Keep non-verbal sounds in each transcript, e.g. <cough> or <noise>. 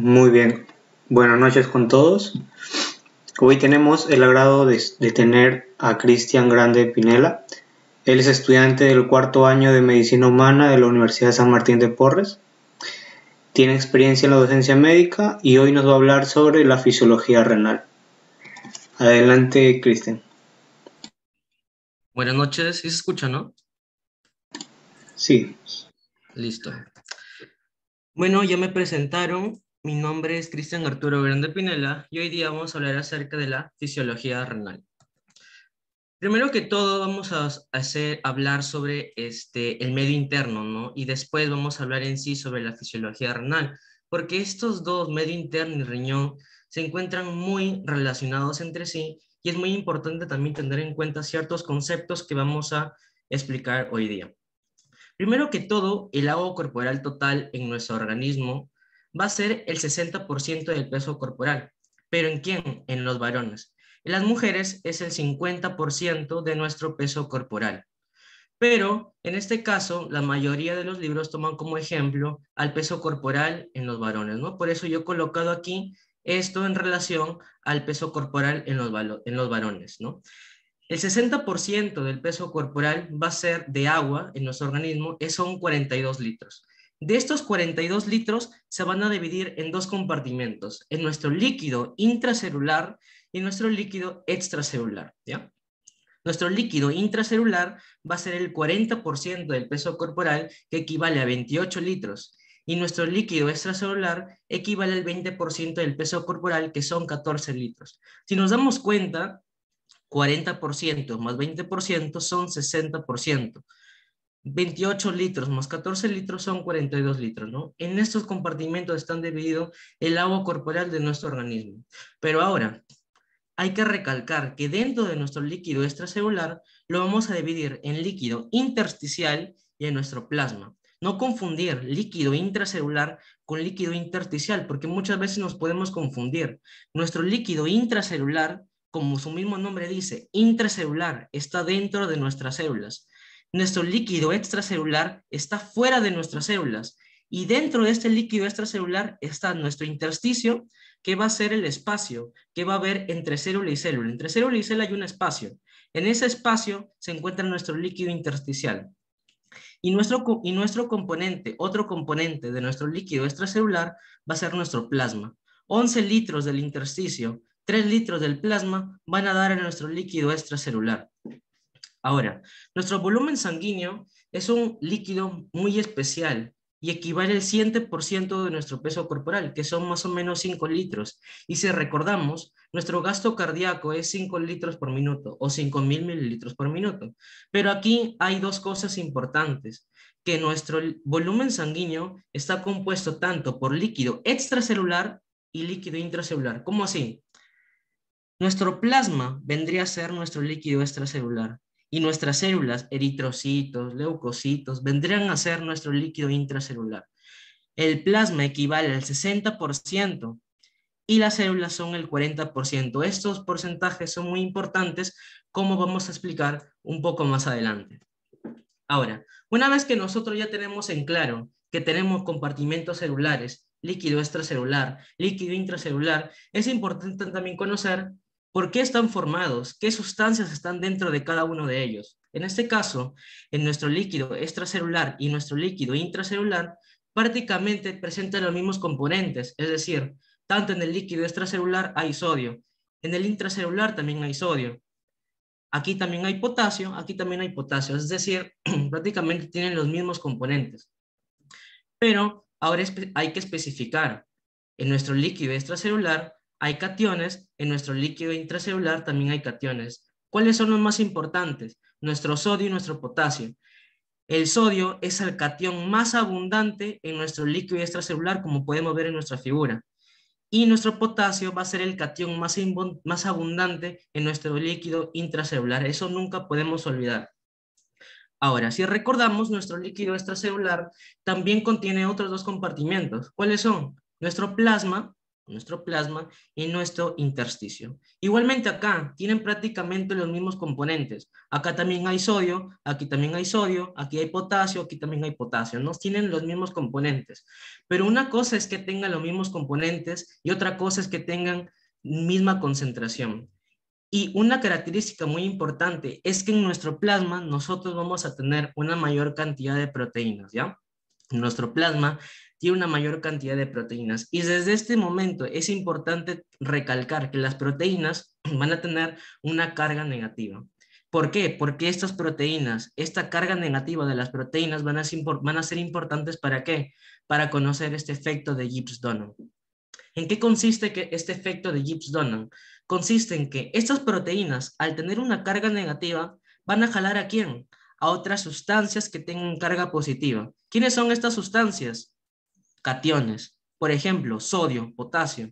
Muy bien, buenas noches con todos. Hoy tenemos el agrado de, tener a Cristian Grande Pinela. Él es estudiante del cuarto año de Medicina Humana de la Universidad San Martín de Porres. Tiene experiencia en la docencia médica y hoy nos va a hablar sobre la fisiología renal. Adelante, Cristian. Buenas noches, ¿sí se escucha, no? Sí. Listo. Bueno, ya me presentaron. Mi nombre es Cristian Arturo Grande Pinela y hoy día vamos a hablar acerca de la fisiología renal. Primero que todo vamos a hacer, hablar sobre este, el medio interno, ¿no? Y después vamos a hablar en sí sobre la fisiología renal, porque estos dos, medio interno y riñón, se encuentran muy relacionados entre sí y es muy importante también tener en cuenta ciertos conceptos que vamos a explicar hoy día. Primero que todo, el agua corporal total en nuestro organismo va a ser el 60% del peso corporal. ¿Pero en quién? En los varones. En las mujeres es el 50% de nuestro peso corporal. Pero en este caso, la mayoría de los libros toman como ejemplo al peso corporal en los varones, ¿no? Por eso yo he colocado aquí esto en relación al peso corporal en los, varones, ¿no? El 60% del peso corporal va a ser de agua en nuestro organismo, es son 42 litros. De estos 42 litros se van a dividir en dos compartimentos, en nuestro líquido intracelular y nuestro líquido extracelular. ¿ya? Nuestro líquido intracelular va a ser el 40% del peso corporal que equivale a 28 litros y nuestro líquido extracelular equivale al 20% del peso corporal que son 14 litros. Si nos damos cuenta, 40% más 20% son 60%. 28 litros más 14 litros son 42 litros, ¿no? En estos compartimentos están divididos el agua corporal de nuestro organismo. Pero ahora, hay que recalcar que dentro de nuestro líquido extracelular lo vamos a dividir en líquido intersticial y en nuestro plasma. No confundir líquido intracelular con líquido intersticial, porque muchas veces nos podemos confundir. Nuestro líquido intracelular, como su mismo nombre dice, intracelular, está dentro de nuestras células nuestro líquido extracelular está fuera de nuestras células y dentro de este líquido extracelular está nuestro intersticio, que va a ser el espacio que va a haber entre célula y célula. Entre célula y célula hay un espacio. En ese espacio se encuentra nuestro líquido intersticial. Y nuestro, nuestro componente, otro componente de nuestro líquido extracelular va a ser nuestro plasma. 11 litros del intersticio, 3 litros del plasma van a dar a nuestro líquido extracelular. Ahora, nuestro volumen sanguíneo es un líquido muy especial y equivale al 100% de nuestro peso corporal, que son más o menos 5 litros. Y si recordamos, nuestro gasto cardíaco es 5 litros por minuto o 5.000 mililitros por minuto. Pero aquí hay dos cosas importantes, que nuestro volumen sanguíneo está compuesto tanto por líquido extracelular y líquido intracelular. ¿Cómo así? Nuestro plasma vendría a ser nuestro líquido extracelular y nuestras células, eritrocitos, leucocitos, vendrían a ser nuestro líquido intracelular. El plasma equivale al 60% y las células son el 40%. Estos porcentajes son muy importantes, como vamos a explicar un poco más adelante. Ahora, una vez que nosotros ya tenemos en claro que tenemos compartimentos celulares, líquido extracelular, líquido intracelular, es importante también conocer ¿Por qué están formados? ¿Qué sustancias están dentro de cada uno de ellos? En este caso, en nuestro líquido extracelular y nuestro líquido intracelular, prácticamente presentan los mismos componentes, es decir, tanto en el líquido extracelular hay sodio, en el intracelular también hay sodio, aquí también hay potasio, aquí también hay potasio, es decir, <clears throat> prácticamente tienen los mismos componentes. Pero ahora hay que especificar, en nuestro líquido extracelular hay cationes, en nuestro líquido intracelular también hay cationes. ¿Cuáles son los más importantes? Nuestro sodio y nuestro potasio. El sodio es el cation más abundante en nuestro líquido extracelular, como podemos ver en nuestra figura. Y nuestro potasio va a ser el cation más, abundante en nuestro líquido intracelular. Eso nunca podemos olvidar. Ahora, si recordamos, nuestro líquido extracelular también contiene otros dos compartimentos. ¿Cuáles son? Nuestro plasma nuestro plasma y nuestro intersticio. Igualmente acá tienen prácticamente los mismos componentes. Acá también hay sodio, aquí también hay sodio, aquí hay potasio, aquí también hay potasio. No tienen los mismos componentes. Pero una cosa es que tengan los mismos componentes y otra cosa es que tengan misma concentración. Y una característica muy importante es que en nuestro plasma nosotros vamos a tener una mayor cantidad de proteínas, ¿ya? nuestro plasma tiene una mayor cantidad de proteínas. Y desde este momento es importante recalcar que las proteínas <clears throat> van a tener una carga negativa. ¿Por qué? Porque estas proteínas, esta carga negativa de las proteínas van a ser, importantes para qué? Para conocer este efecto de Gibbs-Donnan. ¿En qué consiste que este efecto de Gibbs-Donnan? Consiste en que estas proteínas, al tener una carga negativa, van a jalar a quién? a otras sustancias que tengan carga positiva. ¿Quiénes son estas sustancias? Cationes, por ejemplo, sodio, potasio.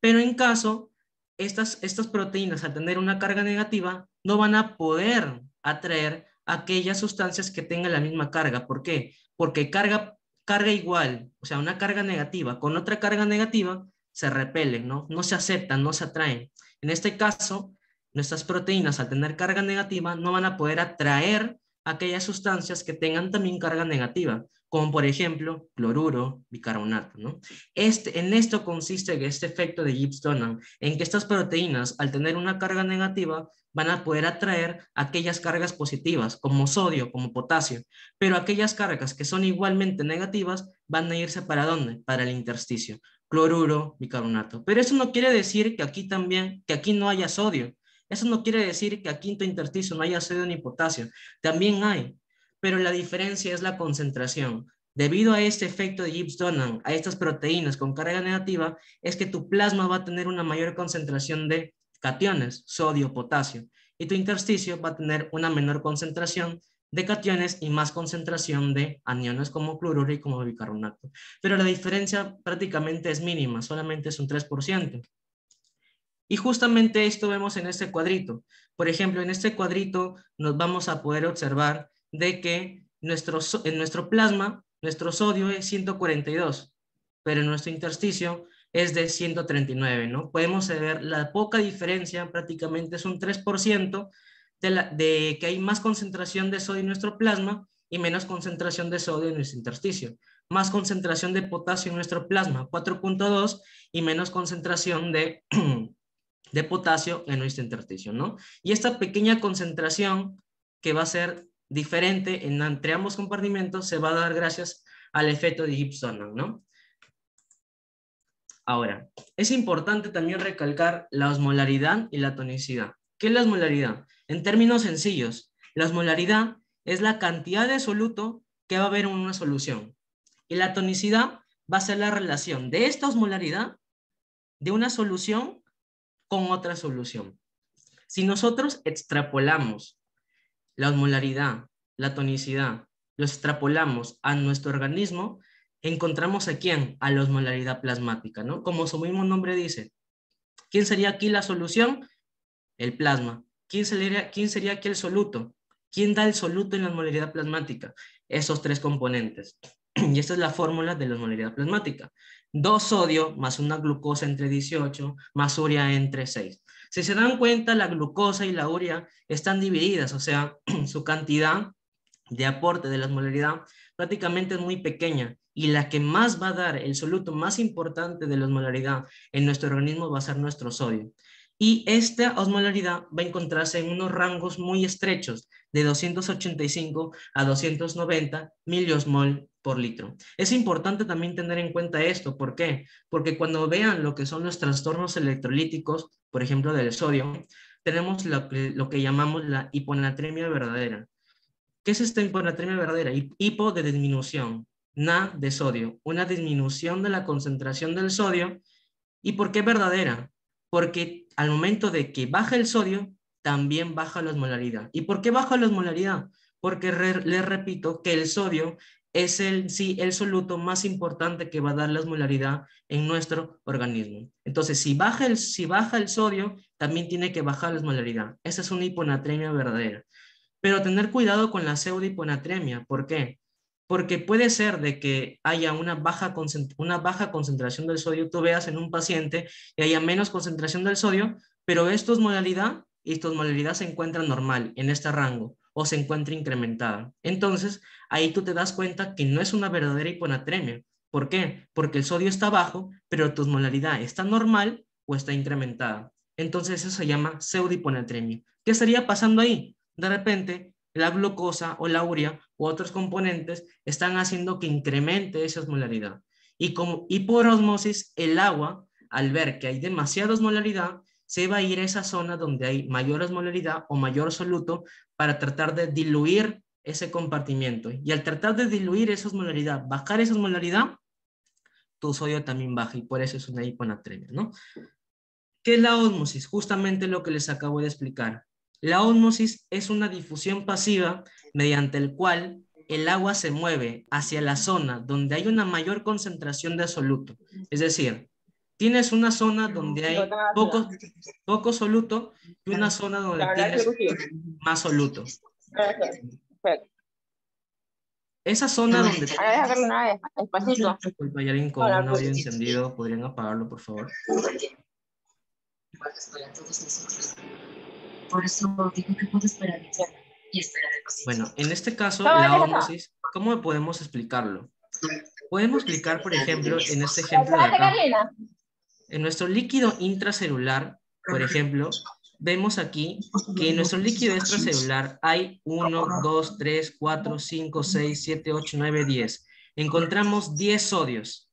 Pero en caso, estas, estas proteínas al tener una carga negativa no van a poder atraer aquellas sustancias que tengan la misma carga. ¿Por qué? Porque carga, carga igual, o sea, una carga negativa con otra carga negativa se repelen, ¿no? No se aceptan, no se atraen. En este caso, nuestras proteínas al tener carga negativa no van a poder atraer aquellas sustancias que tengan también carga negativa, como por ejemplo cloruro, bicarbonato. ¿no? Este, en esto consiste este efecto de gibbs donan, en que estas proteínas, al tener una carga negativa, van a poder atraer aquellas cargas positivas, como sodio, como potasio, pero aquellas cargas que son igualmente negativas van a irse para dónde? Para el intersticio, cloruro, bicarbonato. Pero eso no quiere decir que aquí también, que aquí no haya sodio, eso no quiere decir que a quinto intersticio no haya sodio ni potasio, también hay, pero la diferencia es la concentración. Debido a este efecto de Gibbs-Donnan, a estas proteínas con carga negativa, es que tu plasma va a tener una mayor concentración de cationes, sodio, potasio, y tu intersticio va a tener una menor concentración de cationes y más concentración de aniones como cloruro y como bicarbonato. Pero la diferencia prácticamente es mínima, solamente es un 3%. Y justamente esto vemos en este cuadrito. Por ejemplo, en este cuadrito nos vamos a poder observar de que nuestro, en nuestro plasma, nuestro sodio es 142, pero en nuestro intersticio es de 139, ¿no? Podemos ver la poca diferencia, prácticamente es un 3% de, la, de que hay más concentración de sodio en nuestro plasma y menos concentración de sodio en nuestro intersticio. Más concentración de potasio en nuestro plasma, 4.2, y menos concentración de <clears throat> de potasio en nuestro intersticio, ¿no? Y esta pequeña concentración que va a ser diferente en, entre ambos compartimentos se va a dar gracias al efecto de Gibson, ¿no? Ahora, es importante también recalcar la osmolaridad y la tonicidad. ¿Qué es la osmolaridad? En términos sencillos, la osmolaridad es la cantidad de soluto que va a haber en una solución. Y la tonicidad va a ser la relación de esta osmolaridad de una solución con otra solución. Si nosotros extrapolamos la osmolaridad, la tonicidad, los extrapolamos a nuestro organismo, encontramos a quién? A la osmolaridad plasmática, ¿no? Como su mismo nombre dice. ¿Quién sería aquí la solución? El plasma. ¿Quién sería, quién sería aquí el soluto? ¿Quién da el soluto en la osmolaridad plasmática? Esos tres componentes. <clears throat> Y esta es la fórmula de la osmolaridad plasmática. 2 sodio más una glucosa entre 18 más urea entre 6. Si se dan cuenta, la glucosa y la urea están divididas, o sea, <clears throat> su cantidad de aporte de la osmolaridad prácticamente es muy pequeña y la que más va a dar el soluto más importante de la osmolaridad en nuestro organismo va a ser nuestro sodio. Y esta osmolaridad va a encontrarse en unos rangos muy estrechos de 285 a 290 miliosmol litro. Es importante también tener en cuenta esto. ¿Por qué? Porque cuando vean lo que son los trastornos electrolíticos, por ejemplo, del sodio, tenemos lo que, llamamos la hiponatremia verdadera. ¿Qué es esta hiponatremia verdadera? Hipo de disminución, na de sodio, una disminución de la concentración del sodio. ¿Y por qué verdadera? Porque al momento de que baja el sodio, también baja la osmolaridad. ¿Y por qué baja la osmolaridad? Porque les repito que el sodio es el, sí, el soluto más importante que va a dar la osmolaridad en nuestro organismo. Entonces, si baja el, si baja el sodio, también tiene que bajar la osmolaridad. Esa es una hiponatremia verdadera. Pero tener cuidado con la pseudohiponatremia. ¿Por qué? Porque puede ser de que haya una baja, una baja concentración del sodio, tú veas en un paciente y haya menos concentración del sodio, pero esta osmolaridad, esta osmolaridad se encuentra normal en este rango o se encuentra incrementada. Entonces, ahí tú te das cuenta que no es una verdadera hiponatremia. ¿Por qué? Porque el sodio está bajo, pero tu osmolaridad está normal o está incrementada. Entonces, eso se llama pseudohiponatremia. ¿Qué estaría pasando ahí? De repente, la glucosa o la urea u otros componentes están haciendo que incremente esa osmolaridad. Y, como, y por osmosis, el agua, al ver que hay demasiada osmolaridad, se va a ir a esa zona donde hay mayor osmolaridad o mayor soluto para tratar de diluir ese compartimiento. Y al tratar de diluir esa osmolaridad, bajar esa osmolaridad, tu sodio también baja y por eso es una hiponatremia, ¿no? ¿Qué es la osmosis? Justamente lo que les acabo de explicar. La osmosis es una difusión pasiva mediante el cual el agua se mueve hacia la zona donde hay una mayor concentración de soluto. Es decir, Tienes una zona donde hay poco, poco soluto y una zona donde tienes más soluto. Esa zona donde... Disculpa, hay alguien con un audio encendido. ¿Podrían apagarlo, por favor? Por eso digo que puedo esperar y Bueno, en este caso, la ógnosis, ¿cómo podemos explicarlo? Podemos explicar, por ejemplo, en este ejemplo de acá, en nuestro líquido intracelular, por ejemplo, vemos aquí que en nuestro líquido extracelular hay 1, 2, 3, 4, 5, 6, 7, 8, 9, 10. Encontramos 10 sodios.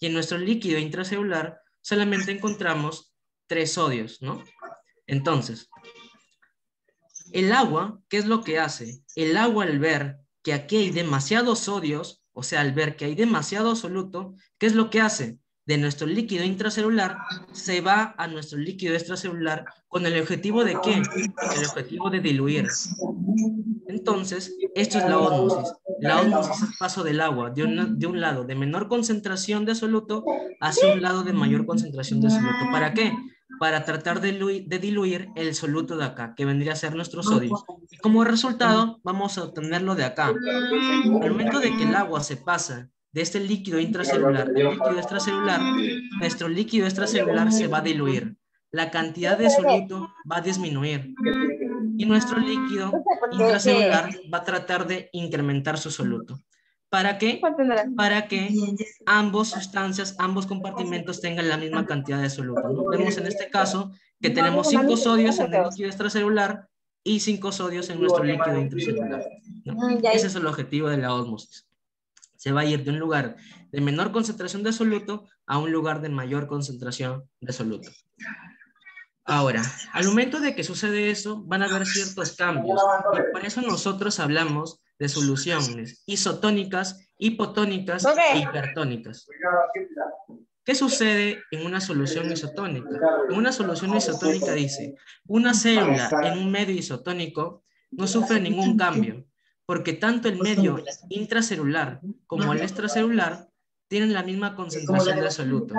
Y en nuestro líquido intracelular solamente encontramos 3 sodios, ¿no? Entonces, el agua, ¿qué es lo que hace? El agua al ver que aquí hay demasiados sodios, o sea, al ver que hay demasiado soluto, ¿qué es lo que hace? de nuestro líquido intracelular se va a nuestro líquido extracelular con el objetivo de qué? El objetivo de diluir. Entonces, esto es la osmosis. La osmosis es el paso del agua de, un lado de menor concentración de soluto hacia un lado de mayor concentración de soluto. ¿Para qué? Para tratar de diluir, de diluir el soluto de acá, que vendría a ser nuestro sodio. Y como resultado, vamos a obtenerlo de acá. el momento de que el agua se pasa de este líquido intracelular, líquido extracelular, nuestro líquido extracelular se va a diluir. La cantidad de soluto va a disminuir. Y nuestro líquido intracelular va a tratar de incrementar su soluto. ¿Para qué? Para que ambos sustancias, ambos compartimentos tengan la misma cantidad de soluto. Vemos en este caso que tenemos 5 sodios en el líquido extracelular y 5 sodios en nuestro líquido intracelular. Mm, Ese es el objetivo de la osmosis se va a ir de un lugar de menor concentración de soluto a un lugar de mayor concentración de soluto. Ahora, al momento de que sucede eso, van a haber ciertos cambios. Y por eso nosotros hablamos de soluciones isotónicas, hipotónicas e hipertónicas. ¿Qué sucede en una solución isotónica? En una solución isotónica dice, una célula en un medio isotónico no sufre ningún cambio porque tanto el pues medio intracelular como el extracelular tienen la misma concentración de soluto.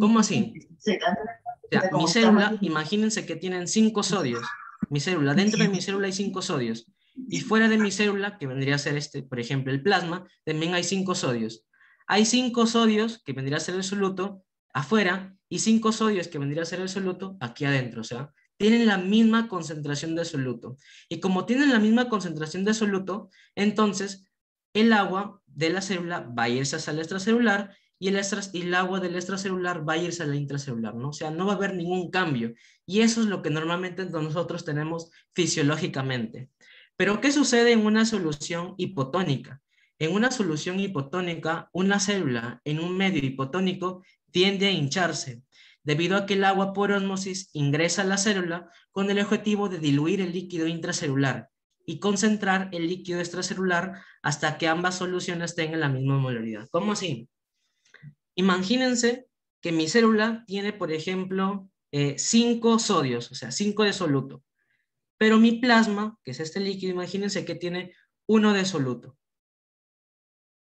¿Cómo así? O sea, mi célula, imagínense que tienen cinco sodios. Mi célula, dentro de mi célula hay cinco sodios. Y fuera de mi célula, que vendría a ser este, por ejemplo, el plasma, también hay cinco sodios. Hay cinco sodios, que vendría a ser el soluto, afuera, y cinco sodios, que vendría a ser el soluto, aquí adentro. O sea, tienen la misma concentración de soluto. Y como tienen la misma concentración de soluto, entonces el agua de la célula va a irse al extracelular y el, agua del extracelular va a irse a la intracelular, ¿no? O sea, no va a haber ningún cambio. Y eso es lo que normalmente nosotros tenemos fisiológicamente. Pero, ¿qué sucede en una solución hipotónica? En una solución hipotónica, una célula en un medio hipotónico tiende a hincharse, debido a que el agua por osmosis ingresa a la célula con el objetivo de diluir el líquido intracelular y concentrar el líquido extracelular hasta que ambas soluciones tengan la misma molaridad. ¿Cómo así? Imagínense que mi célula tiene, por ejemplo, 5 eh, sodios, o sea, 5 de soluto, pero mi plasma, que es este líquido, imagínense que tiene 1 de soluto.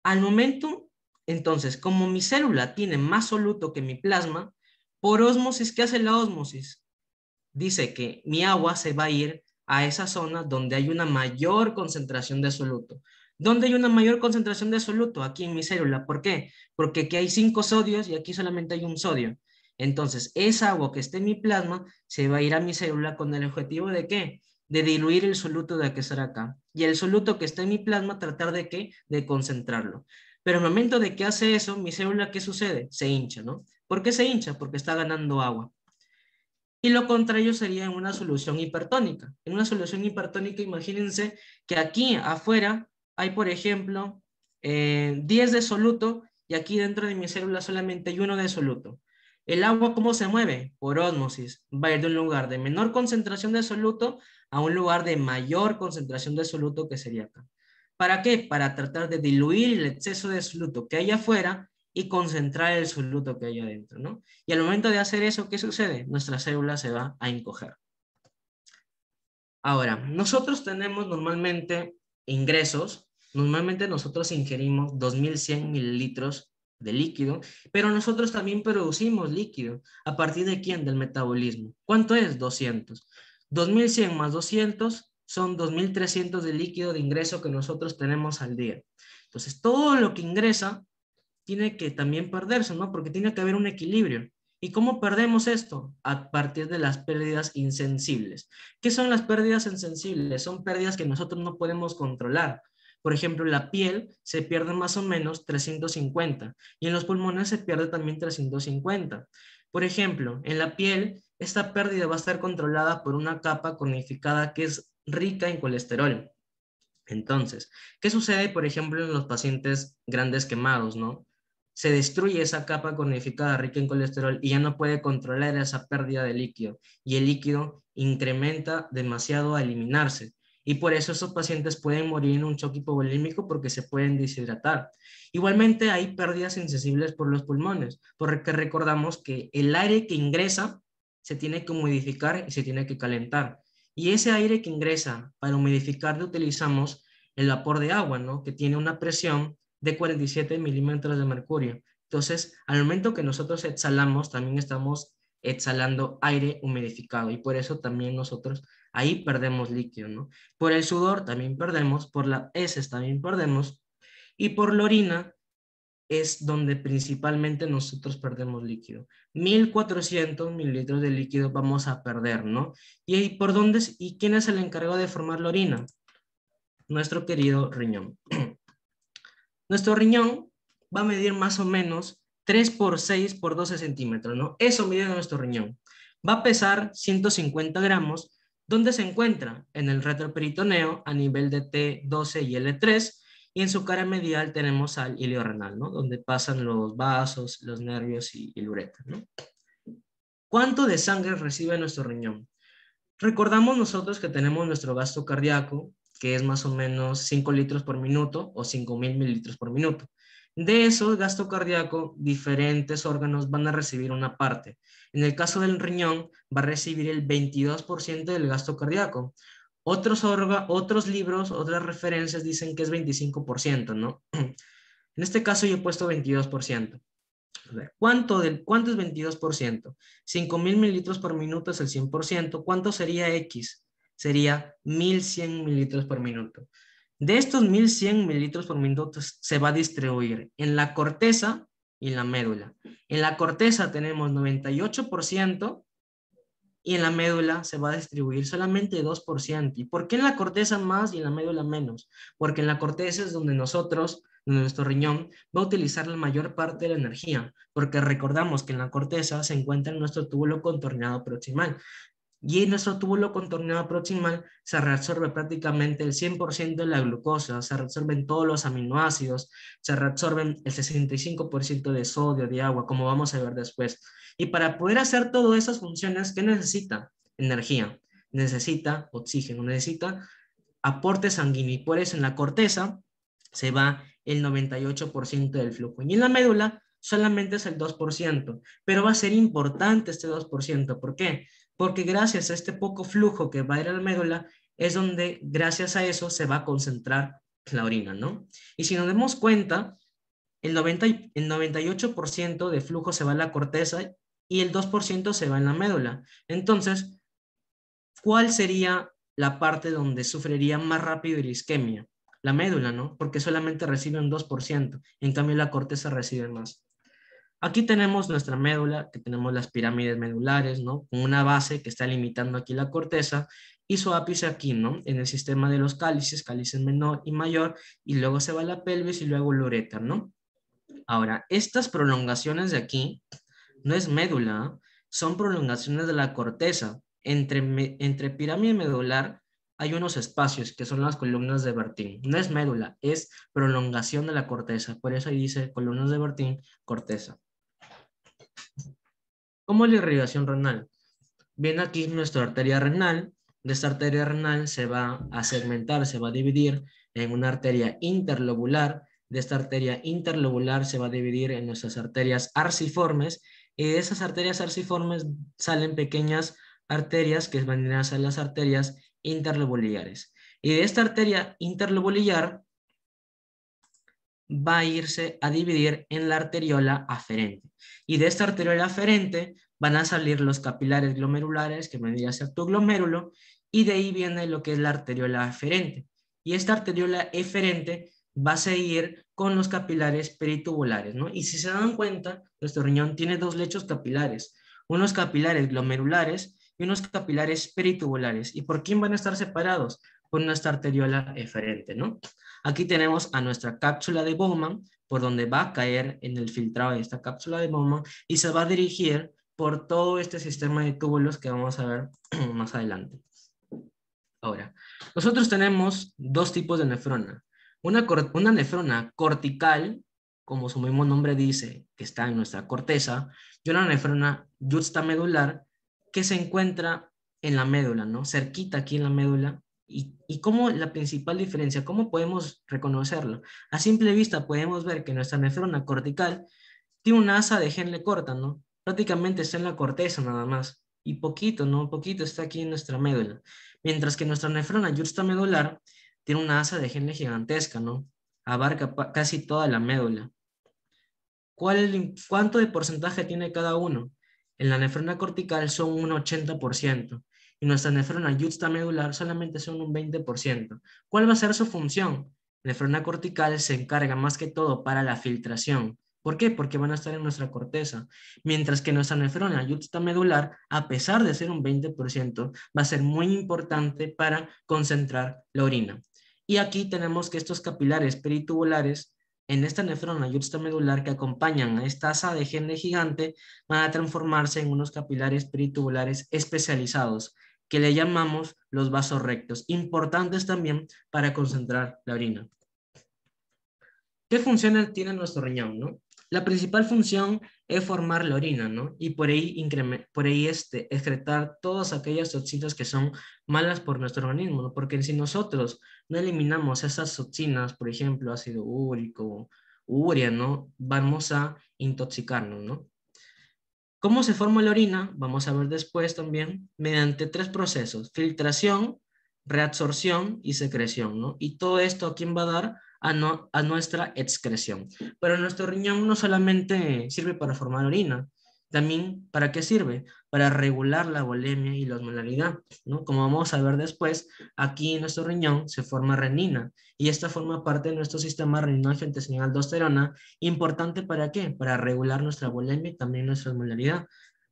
Al momento, entonces, como mi célula tiene más soluto que mi plasma, por osmosis, ¿qué hace la osmosis? Dice que mi agua se va a ir a esa zona donde hay una mayor concentración de soluto. ¿Dónde hay una mayor concentración de soluto? Aquí en mi célula. ¿Por qué? Porque aquí hay cinco sodios y aquí solamente hay un sodio. Entonces, esa agua que esté en mi plasma se va a ir a mi célula con el objetivo de qué? De diluir el soluto de que acá. Y el soluto que está en mi plasma, tratar de qué? De concentrarlo. Pero en el momento de que hace eso, mi célula, ¿qué sucede? Se hincha, ¿no? ¿Por qué se hincha? Porque está ganando agua. Y lo contrario sería en una solución hipertónica. En una solución hipertónica, imagínense que aquí afuera hay, por ejemplo, 10 eh, de soluto y aquí dentro de mi célula solamente hay uno de soluto. ¿El agua cómo se mueve? Por ósmosis. Va a ir de un lugar de menor concentración de soluto a un lugar de mayor concentración de soluto que sería acá. ¿Para qué? Para tratar de diluir el exceso de soluto que hay afuera y concentrar el soluto que hay adentro, ¿no? Y al momento de hacer eso, ¿qué sucede? Nuestra célula se va a encoger. Ahora, nosotros tenemos normalmente ingresos, normalmente nosotros ingerimos 2.100 mililitros de líquido, pero nosotros también producimos líquido. ¿A partir de quién? Del metabolismo. ¿Cuánto es? 200. 2.100 más 200 son 2.300 de líquido de ingreso que nosotros tenemos al día. Entonces, todo lo que ingresa tiene que también perderse, ¿no? Porque tiene que haber un equilibrio. ¿Y cómo perdemos esto? A partir de las pérdidas insensibles. ¿Qué son las pérdidas insensibles? Son pérdidas que nosotros no podemos controlar. Por ejemplo, la piel se pierde más o menos 350 y en los pulmones se pierde también 350. Por ejemplo, en la piel, esta pérdida va a estar controlada por una capa cornificada que es rica en colesterol. Entonces, ¿qué sucede, por ejemplo, en los pacientes grandes quemados, no? se destruye esa capa conificada rica en colesterol y ya no puede controlar esa pérdida de líquido y el líquido incrementa demasiado a eliminarse. Y por eso esos pacientes pueden morir en un choque hipovolémico porque se pueden deshidratar. Igualmente hay pérdidas insensibles por los pulmones, porque recordamos que el aire que ingresa se tiene que humidificar y se tiene que calentar. Y ese aire que ingresa para humidificar lo utilizamos el vapor de agua, ¿no? que tiene una presión de 47 milímetros de mercurio. Entonces, al momento que nosotros exhalamos, también estamos exhalando aire humidificado y por eso también nosotros ahí perdemos líquido, ¿no? Por el sudor también perdemos, por las heces también perdemos y por la orina es donde principalmente nosotros perdemos líquido. 1400 mililitros de líquido vamos a perder, ¿no? ¿Y por dónde y quién es el encargado de formar la orina? Nuestro querido riñón. <clears throat> nuestro riñón va a medir más o menos 3 por 6 por 12 centímetros, ¿no? Eso mide nuestro riñón. Va a pesar 150 gramos, donde se encuentra en el retroperitoneo a nivel de T12 y L3, y en su cara medial tenemos al hilio renal, ¿no? Donde pasan los vasos, los nervios y, y ureta, ¿no? ¿Cuánto de sangre recibe nuestro riñón? Recordamos nosotros que tenemos nuestro gasto cardíaco, que es más o menos 5 litros por minuto o 5.000 mililitros por minuto. De el gasto cardíaco, diferentes órganos van a recibir una parte. En el caso del riñón, va a recibir el 22% del gasto cardíaco. Otros, otros libros, otras referencias dicen que es 25%, ¿no? <clears throat> En este caso yo he puesto 22%. A ver, ¿cuánto, del, ¿Cuánto es 22%? 5.000 mililitros por minuto es el 100%. ¿Cuánto sería X? sería 1100 mililitros por minuto. De estos 1100 mililitros por minuto se va a distribuir en la corteza y en la médula. En la corteza tenemos 98% y en la médula se va a distribuir solamente 2%. ¿Y por qué en la corteza más y en la médula menos? Porque en la corteza es donde nosotros nuestro riñón va a utilizar la mayor parte de la energía, porque recordamos que en la corteza se encuentra nuestro túbulo contorneado proximal y en nuestro túbulo contorneado proximal se reabsorbe prácticamente el 100% de la glucosa, se reabsorben todos los aminoácidos, se reabsorben el 65% de sodio, de agua, como vamos a ver después. Y para poder hacer todas esas funciones, ¿qué necesita? Energía, necesita oxígeno, necesita aporte sanguíneo. Y por eso en la corteza se va el 98% del flujo. Y en la médula solamente es el 2%, pero va a ser importante este 2%. ¿Por qué? porque gracias a este poco flujo que va a ir a la médula, es donde gracias a eso se va a concentrar la orina, ¿no? Y si nos demos cuenta, el, 90, el 98% de flujo se va a la corteza y el 2% se va en la médula. Entonces, ¿cuál sería la parte donde sufriría más rápido la isquemia? La médula, ¿no? Porque solamente recibe un 2%, en cambio la corteza recibe más. Aquí tenemos nuestra médula, que tenemos las pirámides medulares, ¿no? Con una base que está limitando aquí la corteza y su ápice aquí, ¿no? En el sistema de los cálices, cálices menor y mayor, y luego se va la pelvis y luego el ureter, ¿no? Ahora, estas prolongaciones de aquí no es médula, son prolongaciones de la corteza. Entre, entre pirámide medular hay unos espacios que son las columnas de Bertín. No es médula, es prolongación de la corteza. Por eso ahí dice columnas de Bertín, corteza. ¿Cómo es la irrigación renal? Bien, aquí nuestra arteria renal. De esta arteria renal se va a segmentar, se va a dividir en una arteria interlobular. De esta arteria interlobular se va a dividir en nuestras arterias arciformes. Y de esas arterias arciformes salen pequeñas arterias que van a ser las arterias interlobulares. Y de esta arteria interlobulillar va a irse a dividir en la arteriola aferente. Y de esta arteriola aferente van a salir los capilares glomerulares, que vendría a ser tu glomérulo, y de ahí viene lo que es la arteriola aferente. Y esta arteriola eferente va a seguir con los capilares peritubulares, ¿no? Y si se dan cuenta, nuestro riñón tiene dos lechos capilares, unos capilares glomerulares y unos capilares peritubulares. ¿Y por quién van a estar separados? Por nuestra arteriola eferente, ¿no? Aquí tenemos a nuestra cápsula de Bowman, por donde va a caer en el filtrado de esta cápsula de Bowman y se va a dirigir por todo este sistema de túbulos que vamos a ver <clears throat> más adelante. Ahora, nosotros tenemos dos tipos de nefrona. Una, una nefrona cortical, como su mismo nombre dice, que está en nuestra corteza, y una nefrona juxtamedular que se encuentra en la médula, ¿no? Cerquita aquí en la médula, ¿Y, cómo la principal diferencia? ¿Cómo podemos reconocerlo? A simple vista podemos ver que nuestra nefrona cortical tiene una asa de genle corta, ¿no? Prácticamente está en la corteza nada más. Y poquito, ¿no? Poquito está aquí en nuestra médula. Mientras que nuestra nefrona medular tiene una asa de genle gigantesca, ¿no? Abarca casi toda la médula. ¿Cuánto de porcentaje tiene cada uno? En la nefrona cortical son un 80%, y nuestra nefrona juxtamedular solamente son un 20%. ¿Cuál va a ser su función? Nefrona cortical se encarga más que todo para la filtración. ¿Por qué? Porque van a estar en nuestra corteza. Mientras que nuestra nefrona juxtamedular, a pesar de ser un 20%, va a ser muy importante para concentrar la orina. Y aquí tenemos que estos capilares peritubulares en esta nefrona juxtamedular que acompañan a esta asa de gene gigante van a transformarse en unos capilares peritubulares especializados que le llamamos los vasos rectos, importantes también para concentrar la orina. ¿Qué funciones tiene nuestro riñón? No? La principal función es formar la orina, ¿no? Y por ahí, por ahí este, excretar todas aquellas toxinas que son malas por nuestro organismo, ¿no? Porque si nosotros no eliminamos esas toxinas, por ejemplo, ácido úrico, urea, ¿no? Vamos a intoxicarnos, ¿no? ¿Cómo se forma la orina? Vamos a ver después también, mediante tres procesos, filtración, reabsorción y secreción, ¿no? Y todo esto ¿a quién va a dar? A, a nuestra excreción. Pero nuestro riñón no solamente sirve para formar orina, también, ¿para qué sirve? Para regular la bulimia y la osmolaridad. ¿no? Como vamos a ver después, aquí en nuestro riñón se forma renina y esta forma parte de nuestro sistema renino-angiotensina-aldosterona, importante para qué? Para regular nuestra bulimia y también nuestra osmolaridad.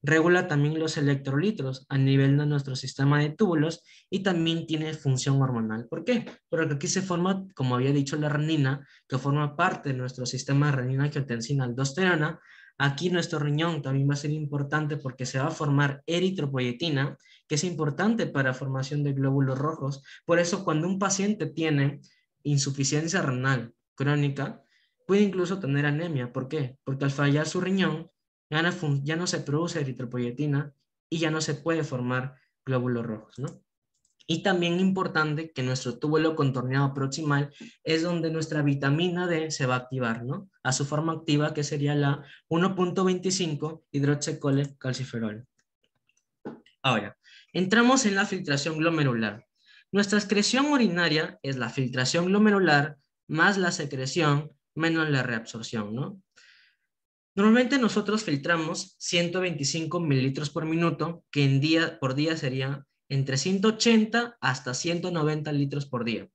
Regula también los electrolitos a nivel de nuestro sistema de túbulos y también tiene función hormonal. ¿Por qué? Porque aquí se forma, como había dicho, la renina, que forma parte de nuestro sistema renina-angiotensina-aldosterona, Aquí nuestro riñón también va a ser importante porque se va a formar eritropoyetina, que es importante para formación de glóbulos rojos. Por eso cuando un paciente tiene insuficiencia renal crónica, puede incluso tener anemia. ¿Por qué? Porque al fallar su riñón ya ya no se produce eritropoyetina y ya no se puede formar glóbulos rojos, ¿no? Y también importante que nuestro túbulo contorneado proximal es donde nuestra vitamina D se va a activar, ¿no? A su forma activa, que sería la 1.25 hidroxecole calciferol. Ahora, entramos en la filtración glomerular. Nuestra excreción urinaria es la filtración glomerular más la secreción menos la reabsorción, ¿no? Normalmente nosotros filtramos 125 mililitros por minuto, que en día, por día sería entre 180 hasta 190 litros por día.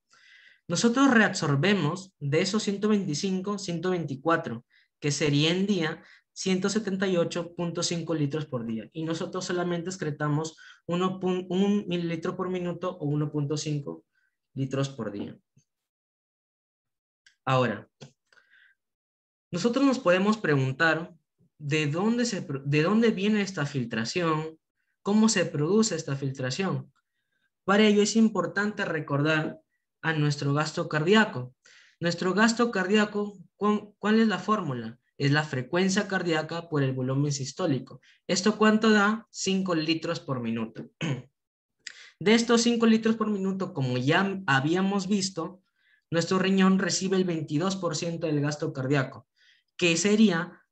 Nosotros reabsorbemos de esos 125, 124, que sería en día 178.5 litros por día. Y nosotros solamente excretamos 1, mililitro por minuto o 1.5 litros por día. Ahora, nosotros nos podemos preguntar de dónde, de dónde viene esta filtración, cómo se produce esta filtración. Para ello es importante recordar a nuestro gasto cardíaco. Nuestro gasto cardíaco, ¿cuál es la fórmula? Es la frecuencia cardíaca por el volumen sistólico. ¿Esto cuánto da? 5 litros por minuto. <clears throat> De estos 5 litros por minuto, como ya habíamos visto, nuestro riñón recibe el 22% del gasto cardíaco, que sería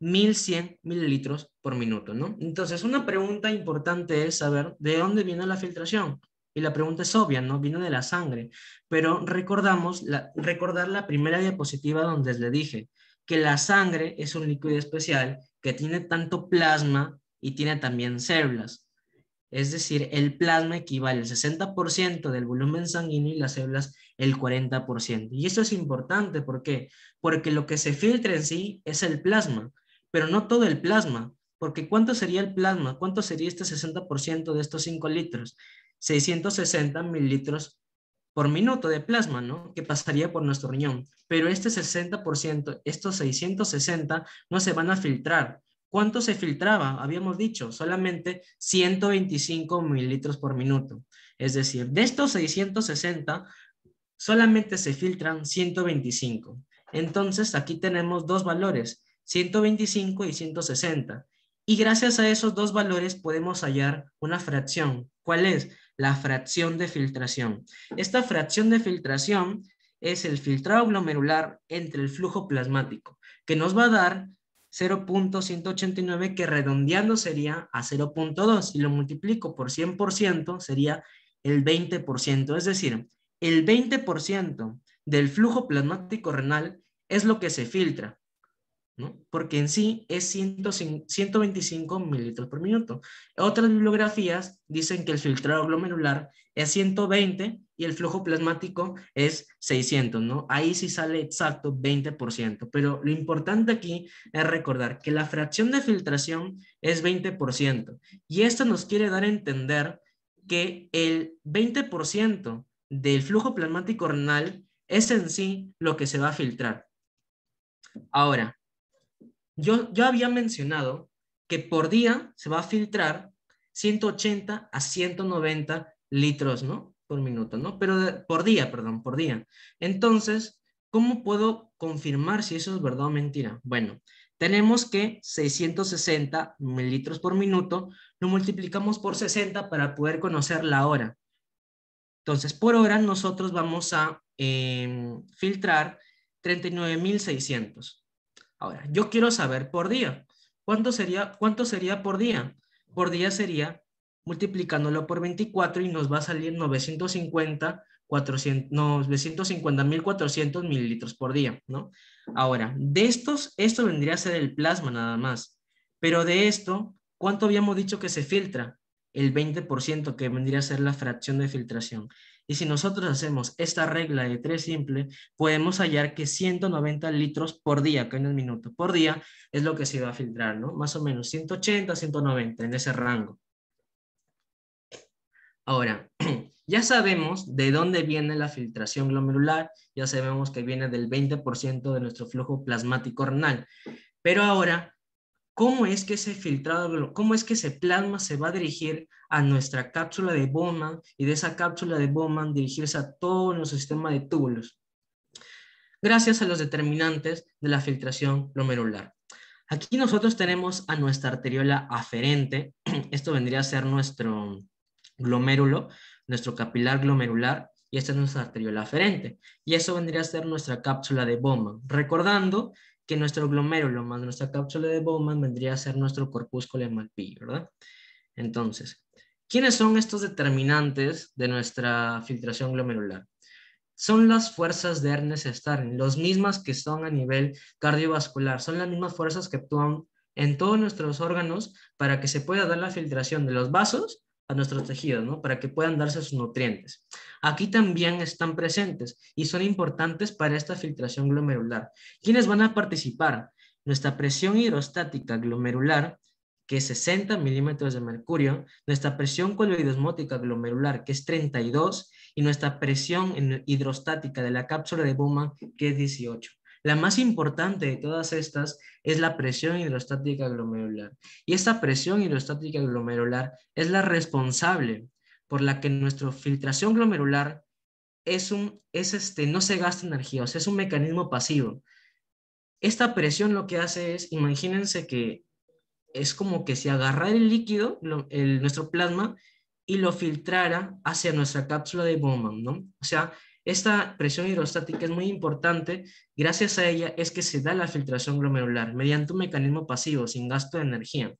1100 mililitros por minuto, ¿no? Entonces, una pregunta importante es saber de dónde viene la filtración. Y la pregunta es obvia, ¿no? Viene de la sangre. Pero recordamos recordar la primera diapositiva donde les dije que la sangre es un líquido especial que tiene tanto plasma y tiene también células. Es decir, el plasma equivale al 60% del volumen sanguíneo y las células el 40%. Y eso es importante, ¿por qué? Porque lo que se filtra en sí es el plasma pero no todo el plasma, porque ¿cuánto sería el plasma? ¿Cuánto sería este 60% de estos 5 litros? 660 mililitros por minuto de plasma, ¿no? Que pasaría por nuestro riñón. Pero este 60%, estos 660, no se van a filtrar. ¿Cuánto se filtraba? Habíamos dicho, solamente 125 mililitros por minuto. Es decir, de estos 660, solamente se filtran 125. Entonces, aquí tenemos dos valores, 125 y 160. Y gracias a esos dos valores podemos hallar una fracción. ¿Cuál es? La fracción de filtración. Esta fracción de filtración es el filtrado glomerular entre el flujo plasmático, que nos va a dar 0.189 que redondeando sería a 0.2 y lo multiplico por 100% sería el 20%. Es decir, el 20% del flujo plasmático renal es lo que se filtra. Porque en sí es 125 mililitros por minuto. Otras bibliografías dicen que el filtrado glomerular es 120 y el flujo plasmático es 600, ¿no? Ahí sí sale exacto 20%, pero lo importante aquí es recordar que la fracción de filtración es 20% y esto nos quiere dar a entender que el 20% del flujo plasmático renal es en sí lo que se va a filtrar. Ahora, yo había mencionado que por día se va a filtrar 180 a 190 litros, ¿no? Por minuto, ¿no? Pero por día, perdón, por día. Entonces, ¿cómo puedo confirmar si eso es verdad o mentira? Bueno, tenemos que 660 mililitros por minuto lo multiplicamos por 60 para poder conocer la hora. Entonces, por hora nosotros vamos a em, filtrar 39,600. Ahora, yo quiero saber por día. ¿Cuánto sería, cuánto sería por día? Por día sería multiplicándolo por 24 y nos va a salir 950 400, no, mililitros por día, ¿no? Ahora, de estos, esto vendría a ser el plasma nada más, pero de esto, ¿cuánto habíamos dicho que se filtra? El 20% que vendría a ser la fracción de filtración. Y si nosotros hacemos esta regla de tres simple, podemos hallar que 190 litros por día, que en el minuto por día, es lo que se va a filtrar, ¿no? Más o menos 180, 190, en ese rango. Ahora, <clears throat> ya sabemos de dónde viene la filtración glomerular, ya sabemos que viene del 20% de nuestro flujo plasmático renal, pero ahora cómo es que ese filtrado, cómo es que ese plasma se va a dirigir a nuestra cápsula de Bowman y de esa cápsula de Bowman dirigirse a todo nuestro sistema de túbulos, gracias a los determinantes de la filtración glomerular. Aquí nosotros tenemos a nuestra arteriola aferente, <clears throat> esto vendría a ser nuestro glomérulo, nuestro capilar glomerular, y esta es nuestra arteriola aferente, y eso vendría a ser nuestra cápsula de Bowman, recordando que nuestro glomérulo más nuestra cápsula de Bowman vendría a ser nuestro corpúsculo de Malpighi, ¿verdad? Entonces, ¿quiénes son estos determinantes de nuestra filtración glomerular? Son las fuerzas de Ernest Starling, las mismas que son a nivel cardiovascular, son las mismas fuerzas que actúan en todos nuestros órganos para que se pueda dar la filtración de los vasos a nuestros tejidos, ¿no? Para que puedan darse sus nutrientes. Aquí también están presentes y son importantes para esta filtración glomerular. ¿Quiénes van a participar? Nuestra presión hidrostática glomerular, que es 60 milímetros de mercurio, nuestra presión coloidosmótica glomerular, que es 32, y nuestra presión hidrostática de la cápsula de Bowman, que es 18. La más importante de todas estas es la presión hidrostática glomerular. Y esta presión hidrostática glomerular es la responsable por la que nuestra filtración glomerular es un, es este, no se gasta energía, o sea, es un mecanismo pasivo. Esta presión lo que hace es, imagínense que es como que se agarra el líquido, nuestro plasma, y lo filtrara hacia nuestra cápsula de Bowman, ¿no? O sea, esta presión hidrostática es muy importante, gracias a ella es que se da la filtración glomerular mediante un mecanismo pasivo, sin gasto de energía.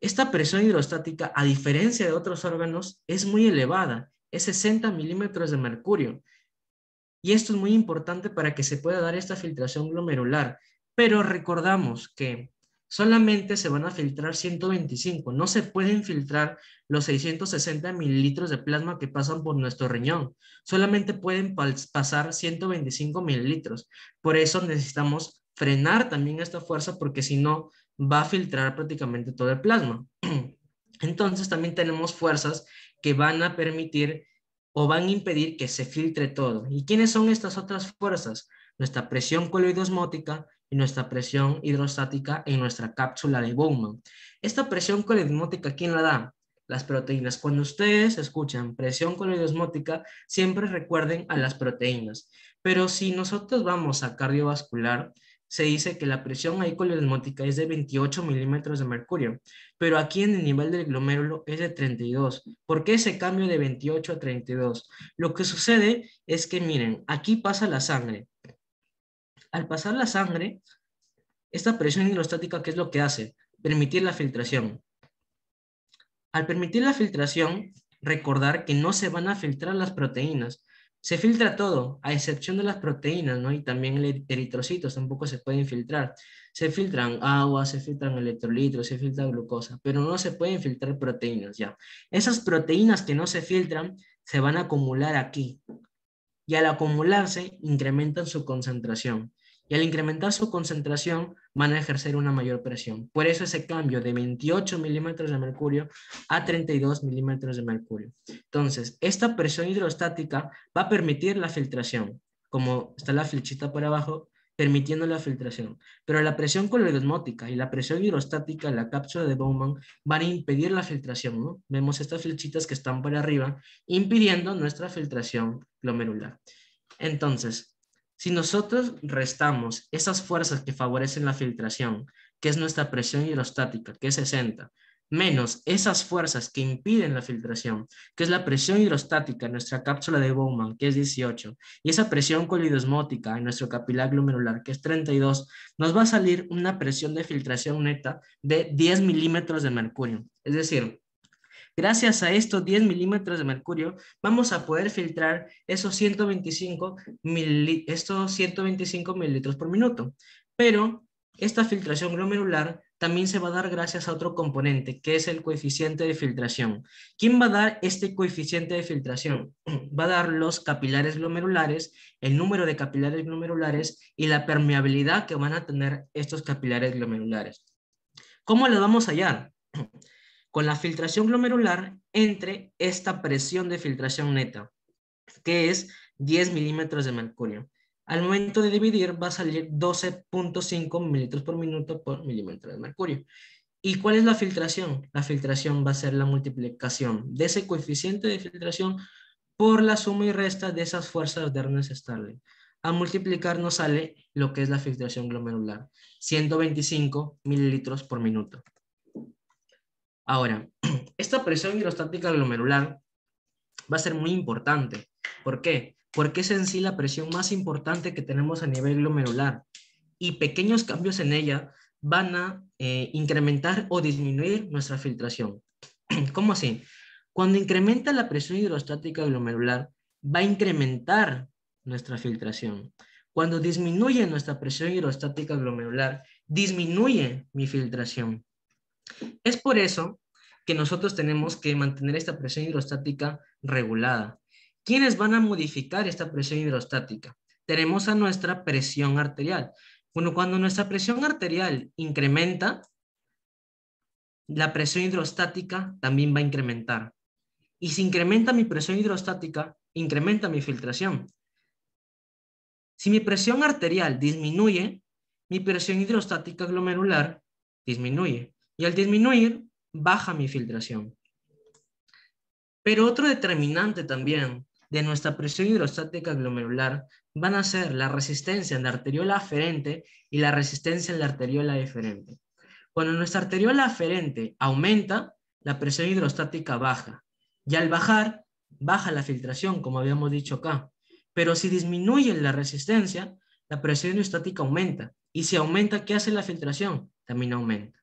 Esta presión hidrostática, a diferencia de otros órganos, es muy elevada, es 60 milímetros de mercurio. Y esto es muy importante para que se pueda dar esta filtración glomerular. Pero recordamos que solamente se van a filtrar 125, no se pueden filtrar los 660 mililitros de plasma que pasan por nuestro riñón, solamente pueden pasar 125 mililitros. Por eso necesitamos frenar también esta fuerza porque si no va a filtrar prácticamente todo el plasma. <clears throat> Entonces también tenemos fuerzas que van a permitir o van a impedir que se filtre todo. ¿Y quiénes son estas otras fuerzas? Nuestra presión coloidosmótica y nuestra presión hidrostática en nuestra cápsula de Bowman. Esta presión coloidosmótica, ¿quién la da? Las proteínas. Cuando ustedes escuchan presión coloidosmótica, siempre recuerden a las proteínas. Pero si nosotros vamos a cardiovascular, se dice que la presión ahí es de 28 milímetros de mercurio, pero aquí en el nivel del glomérulo es de 32. ¿Por qué ese cambio de 28 a 32? Lo que sucede es que, miren, aquí pasa la sangre. Al pasar la sangre, esta presión hidrostática, ¿qué es lo que hace? Permitir la filtración. Al permitir la filtración, recordar que no se van a filtrar las proteínas, se filtra todo, a excepción de las proteínas, ¿no? Y también e-, eritrocitos tampoco se pueden filtrar. Se filtran agua, se filtran electrolitos, se filtra glucosa, pero no se pueden filtrar proteínas, ¿ya? Esas proteínas que no se filtran se van a acumular aquí. Y al acumularse, incrementan su concentración y al incrementar su concentración van a ejercer una mayor presión. Por eso ese cambio de 28 milímetros de mercurio a 32 milímetros de mercurio. Entonces, esta presión hidrostática va a permitir la filtración, como está la flechita por abajo, permitiendo la filtración. Pero la presión coloidesmótica y la presión hidrostática, en la cápsula de Bowman, van a impedir la filtración. ¿no? Vemos estas flechitas que están por arriba, impidiendo nuestra filtración glomerular. Entonces, si nosotros restamos esas fuerzas que favorecen la filtración, que es nuestra presión hidrostática, que es 60, menos esas fuerzas que impiden la filtración, que es la presión hidrostática en nuestra cápsula de Bowman, que es 18, y esa presión colidosmótica en nuestro capilar glomerular, que es 32, nos va a salir una presión de filtración neta de 10 milímetros de mercurio. Es decir, Gracias a estos 10 milímetros de mercurio, vamos a poder filtrar esos 125, estos 125 mililitros por minuto. Pero esta filtración glomerular también se va a dar gracias a otro componente, que es el coeficiente de filtración. ¿Quién va a dar este coeficiente de filtración? <clears throat> Va a dar los capilares glomerulares, el número de capilares glomerulares y la permeabilidad que van a tener estos capilares glomerulares. ¿Cómo lo vamos a hallar? <clears throat> con la filtración glomerular entre esta presión de filtración neta, que es 10 milímetros de mercurio. Al momento de dividir va a salir 12.5 mililitros por minuto por milímetro de mercurio. ¿Y cuál es la filtración? La filtración va a ser la multiplicación de ese coeficiente de filtración por la suma y resta de esas fuerzas de Ernest starling A multiplicar nos sale lo que es la filtración glomerular, 125 mililitros por minuto. Ahora, <clears throat> esta presión hidrostática glomerular va a ser muy importante. ¿Por qué? Porque es en sí la presión más importante que tenemos a nivel glomerular y pequeños cambios en ella van a eh, incrementar o disminuir nuestra filtración. <clears throat> ¿Cómo así? Cuando incrementa la presión hidrostática glomerular, va a incrementar nuestra filtración. Cuando disminuye nuestra presión hidrostática glomerular, disminuye mi filtración. Es por eso que nosotros tenemos que mantener esta presión hidrostática regulada. ¿Quiénes van a modificar esta presión hidrostática? Tenemos a nuestra presión arterial. Bueno, cuando nuestra presión arterial incrementa, la presión hidrostática también va a incrementar. Y si incrementa mi presión hidrostática, incrementa mi filtración. Si mi presión arterial disminuye, mi presión hidrostática glomerular disminuye. Y al disminuir, baja mi filtración. Pero otro determinante también de nuestra presión hidrostática glomerular van a ser la resistencia en la arteriola aferente y la resistencia en la arteriola deferente. Cuando nuestra arteriola aferente aumenta, la presión hidrostática baja. Y al bajar, baja la filtración, como habíamos dicho acá. Pero si disminuye la resistencia, la presión hidrostática aumenta. Y si aumenta, ¿qué hace la filtración? También aumenta.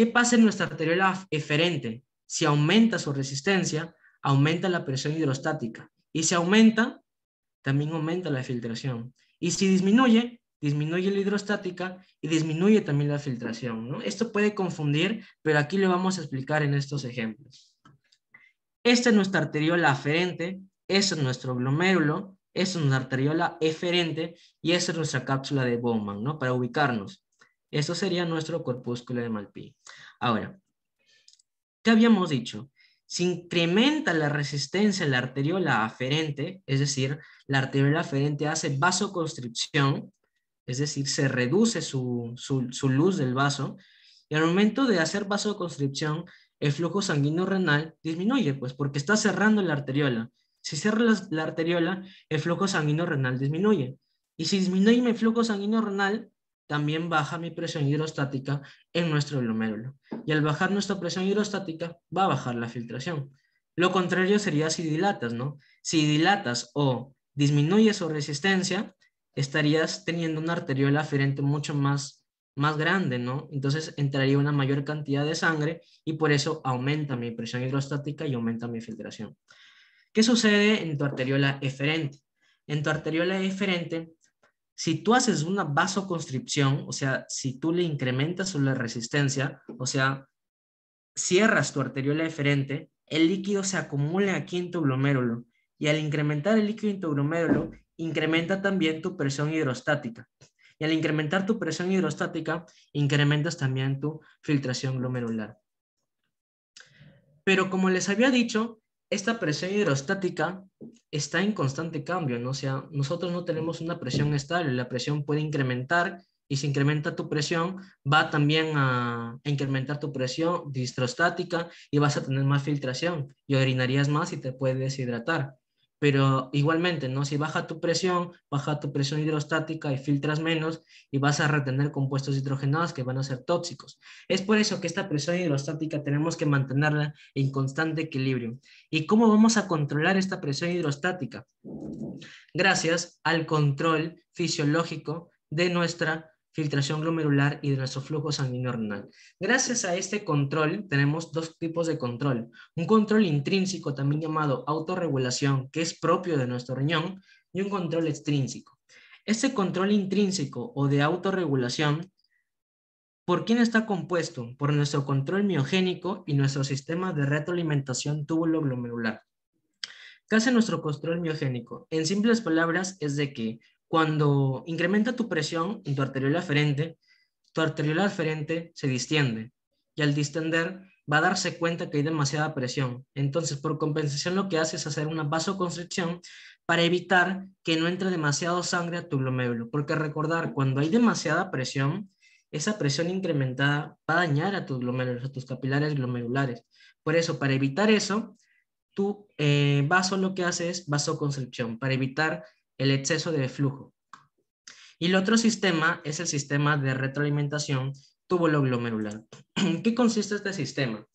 ¿Qué pasa en nuestra arteriola eferente? Si aumenta su resistencia, aumenta la presión hidrostática. Y si aumenta, también aumenta la filtración. Y si disminuye, disminuye la hidrostática y disminuye también la filtración. Esto puede confundir, pero aquí lo vamos a explicar en estos ejemplos. Esta es nuestra arteriola aferente, este es nuestro glomérulo, esta es nuestra arteriola eferente y esa es nuestra cápsula de Bowman, ¿no? Para ubicarnos. Esto sería nuestro corpúsculo de Malpí. Ahora, ¿qué habíamos dicho? Se incrementa la resistencia en la arteriola aferente, es decir, la arteriola aferente hace vasoconstricción, es decir, se reduce su, luz del vaso, y al momento de hacer vasoconstricción, el flujo sanguíneo renal disminuye, pues porque está cerrando la arteriola. Si cierra la, la arteriola, el flujo sanguíneo renal disminuye. Y si disminuye mi flujo sanguíneo renal, también baja mi presión hidrostática en nuestro glomérulo. Y al bajar nuestra presión hidrostática, va a bajar la filtración. Lo contrario sería si dilatas, ¿no? Si dilatas o disminuyes su resistencia, estarías teniendo una arteriola aferente mucho más, más grande, ¿no? Entonces entraría una mayor cantidad de sangre y por eso aumenta mi presión hidrostática y aumenta mi filtración. ¿Qué sucede en tu arteriola eferente? En tu arteriola eferente si tú haces una vasoconstricción, o sea, si tú le incrementas la resistencia, o sea, cierras tu arteriola diferente, el líquido se acumula aquí en tu glomérulo y al incrementar el líquido en tu glomérulo, incrementa también tu presión hidrostática. Y al incrementar tu presión hidrostática, incrementas también tu filtración glomerular. Pero como les había dicho, esta presión hidrostática está en constante cambio, ¿no? O sea, nosotros no tenemos una presión estable, la presión puede incrementar y si incrementa tu presión, va también a, incrementar tu presión hidrostática y vas a tener más filtración y orinarías más y te puedes deshidratar pero igualmente, ¿no? Si baja tu presión, baja tu presión hidrostática y filtras menos y vas a retener compuestos hidrogenados que van a ser tóxicos. Es por eso que esta presión hidrostática tenemos que mantenerla en constante equilibrio. ¿Y cómo vamos a controlar esta presión hidrostática? Gracias al control fisiológico de nuestra filtración glomerular y de nuestro flujo sanguíneo renal. Gracias a este control tenemos dos tipos de control. Un control intrínseco, también llamado autorregulación, que es propio de nuestro riñón, y un control extrínseco. Este control intrínseco o de autorregulación, ¿por quién está compuesto? Por nuestro control miogénico y nuestro sistema de retroalimentación túbulo glomerular. ¿Qué hace nuestro control miogénico? En simples palabras, es de que cuando incrementa tu presión en tu arteriola aferente, tu arteriola aferente se distiende y al distender va a darse cuenta que hay demasiada presión. Entonces, por compensación lo que hace es hacer una vasoconstricción para evitar que no entre demasiado sangre a tu glomérulo, porque recordar, cuando hay demasiada presión, esa presión incrementada va a dañar a tus glomérulos, a tus capilares glomerulares. Por eso, para evitar eso, tu eh, vaso lo que hace es vasoconstricción, para evitar el exceso de flujo. Y el otro sistema es el sistema de retroalimentación tubuloglomerular. glomerular <clears throat> ¿En qué consiste este sistema?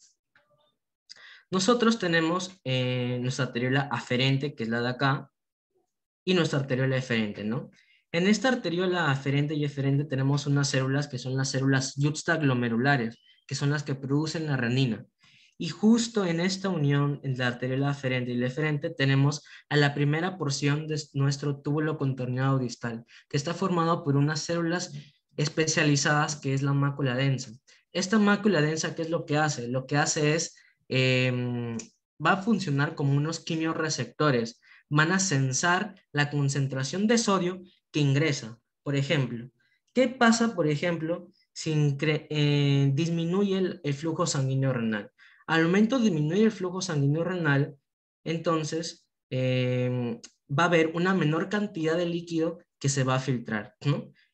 Nosotros tenemos eh, nuestra arteriola aferente, que es la de acá, y nuestra arteriola eferente, ¿no? En esta arteriola aferente y eferente tenemos unas células que son las células juxtaglomerulares que son las que producen la renina. Y justo en esta unión entre la arteriola aferente y la eferente tenemos a la primera porción de nuestro túbulo contorneado distal, que está formado por unas células especializadas que es la mácula densa. Esta mácula densa, ¿qué es lo que hace? Lo que hace es, em, va a funcionar como unos quimioreceptores. Van a censar la concentración de sodio que ingresa. Por ejemplo, ¿qué pasa, por ejemplo, si eh, disminuye el, flujo sanguíneo renal? Al momento de disminuir el flujo sanguíneo renal, entonces em, va a haber una menor cantidad de líquido que se va a filtrar,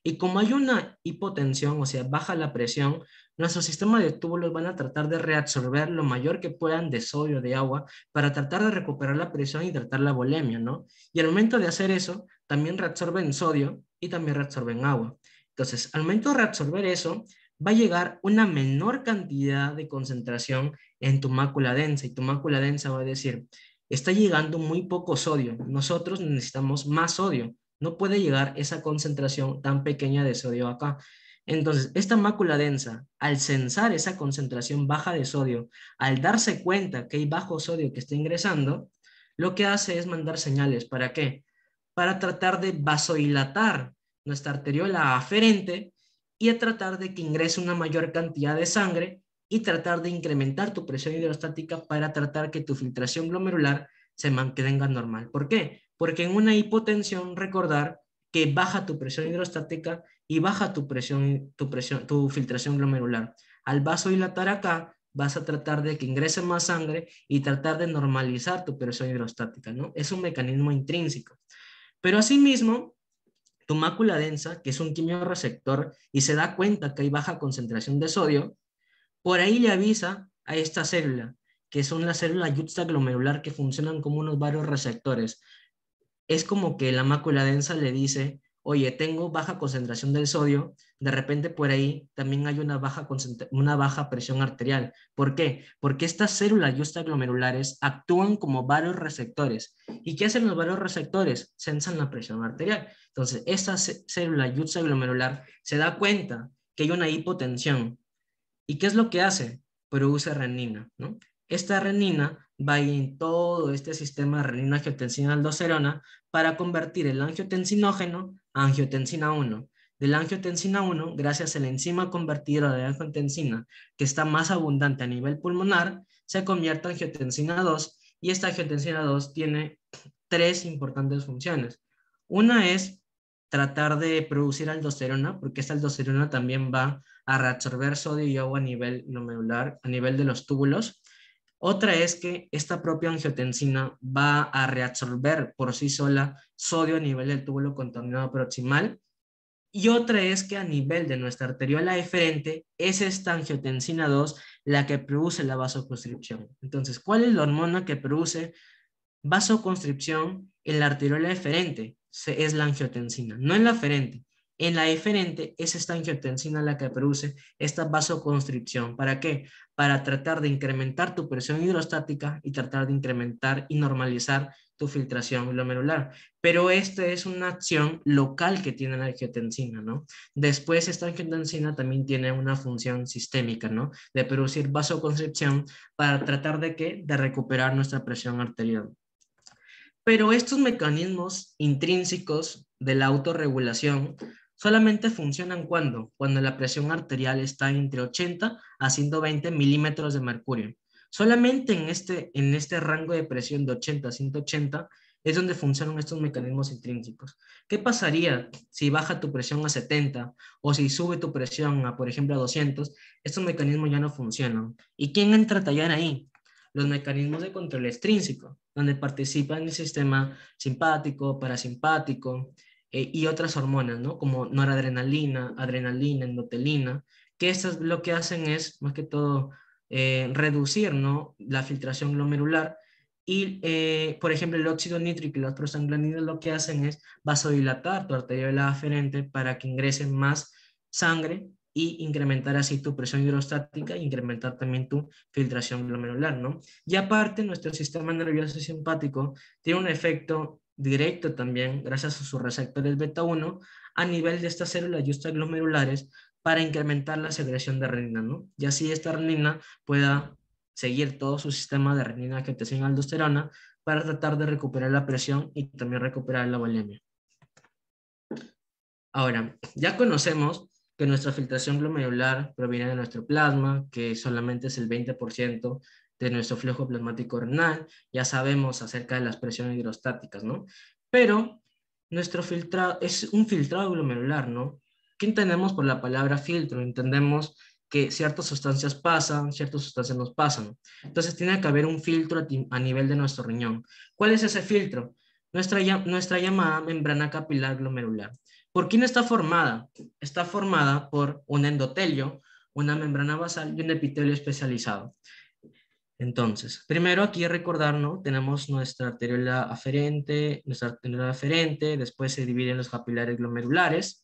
Y como hay una hipotensión, o sea, baja la presión, nuestro sistema de túbulos van a tratar de reabsorber lo mayor que puedan de sodio, de agua, para tratar de recuperar la presión y tratar la bulimia, ¿no? Y al momento de hacer eso, también reabsorben sodio y también reabsorben agua. Entonces, al momento de reabsorber eso, va a llegar una menor cantidad de concentración en tu mácula densa y tu mácula densa va a decir, está llegando muy poco sodio, nosotros necesitamos más sodio, no puede llegar esa concentración tan pequeña de sodio acá. Entonces, esta mácula densa, al censar esa concentración baja de sodio, al darse cuenta que hay bajo sodio que está ingresando, lo que hace es mandar señales. ¿Para qué? Para tratar de vasodilatar nuestra arteriola aferente y a tratar de que ingrese una mayor cantidad de sangre y tratar de incrementar tu presión hidrostática para tratar que tu filtración glomerular se mantenga normal. ¿Por qué? Porque en una hipotensión, recordar que baja tu presión hidrostática y baja tu presión, tu presión, tu filtración glomerular. Al vaso dilatar acá, vas a tratar de que ingrese más sangre y tratar de normalizar tu presión hidrostática, ¿no? Es un mecanismo intrínseco. Pero asimismo, tu mácula densa, que es un receptor, y se da cuenta que hay baja concentración de sodio, por ahí le avisa a esta célula, que son las células yuxtaglomerular que funcionan como unos varios receptores. Es como que la mácula densa le dice oye, tengo baja concentración del sodio, de repente por ahí también hay una baja, una baja presión arterial. ¿Por qué? Porque estas células yustaglomerulares actúan como varios receptores. ¿Y qué hacen los varios receptores? Sensan la presión arterial. Entonces, esta célula yustaglomerular se da cuenta que hay una hipotensión. ¿Y qué es lo que hace? Produce renina, ¿no? Esta renina va en todo este sistema de renina angiotensina aldosterona para convertir el angiotensinógeno angiotensina 1. Del angiotensina 1, gracias a la enzima convertida de angiotensina, que está más abundante a nivel pulmonar, se convierte en angiotensina 2 y esta angiotensina 2 tiene tres importantes funciones. Una es tratar de producir aldosterona, porque esta aldosterona también va a reabsorber sodio y agua a nivel glomerular, a nivel de los túbulos. Otra es que esta propia angiotensina va a reabsorber por sí sola sodio a nivel del túbulo contaminado proximal. Y otra es que a nivel de nuestra arteriola eferente es esta angiotensina 2 la que produce la vasoconstricción. Entonces, ¿cuál es la hormona que produce vasoconstricción en la arteriola eferente? es la angiotensina, no en la eferente. En la eferente es esta angiotensina la que produce esta vasoconstricción. ¿Para qué? Para tratar de incrementar tu presión hidrostática y tratar de incrementar y normalizar filtración glomerular. Pero esta es una acción local que tiene la angiotensina, ¿no? Después, esta angiotensina también tiene una función sistémica, ¿no? De producir vasoconstricción para tratar de que De recuperar nuestra presión arterial. Pero estos mecanismos intrínsecos de la autorregulación solamente funcionan cuando, cuando la presión arterial está entre 80 a 120 milímetros de mercurio. Solamente en este, en este rango de presión de 80 a 180 es donde funcionan estos mecanismos intrínsecos. ¿Qué pasaría si baja tu presión a 70 o si sube tu presión a, por ejemplo, a 200? Estos mecanismos ya no funcionan. ¿Y quién entra a tallar ahí? Los mecanismos de control extrínseco, donde participan el sistema simpático, parasimpático eh, y otras hormonas, ¿no? Como noradrenalina, adrenalina, endotelina, que estas lo que hacen es, más que todo, eh, reducir la filtración glomerular. Y, eh, por ejemplo, el óxido nítrico y los prostaglandinas lo que hacen es vasodilatar tu arteriola aferente para que ingrese más sangre y incrementar así tu presión hidrostática e incrementar también tu filtración glomerular, ¿no? Y aparte, nuestro sistema nervioso simpático tiene un efecto directo también, gracias a sus receptores beta 1, a nivel de estas células glomerulares para incrementar la secreción de renina, ¿no? Y así esta renina pueda seguir todo su sistema de renina, angiotensina aldosterona para tratar de recuperar la presión y también recuperar la bulimia. Ahora, ya conocemos que nuestra filtración glomerular proviene de nuestro plasma, que solamente es el 20% de nuestro flujo plasmático renal. Ya sabemos acerca de las presiones hidrostáticas, ¿no? Pero nuestro filtrado es un filtrado glomerular, ¿no? ¿Qué entendemos por la palabra filtro? Entendemos que ciertas sustancias pasan, ciertas sustancias nos pasan. Entonces tiene que haber un filtro a nivel de nuestro riñón. ¿Cuál es ese filtro? Nuestra, nuestra llamada membrana capilar glomerular. ¿Por quién está formada? Está formada por un endotelio, una membrana basal y un epitelio especializado. Entonces, primero aquí recordarnos, tenemos nuestra arteriola aferente, nuestra arteriola aferente, después se dividen los capilares glomerulares.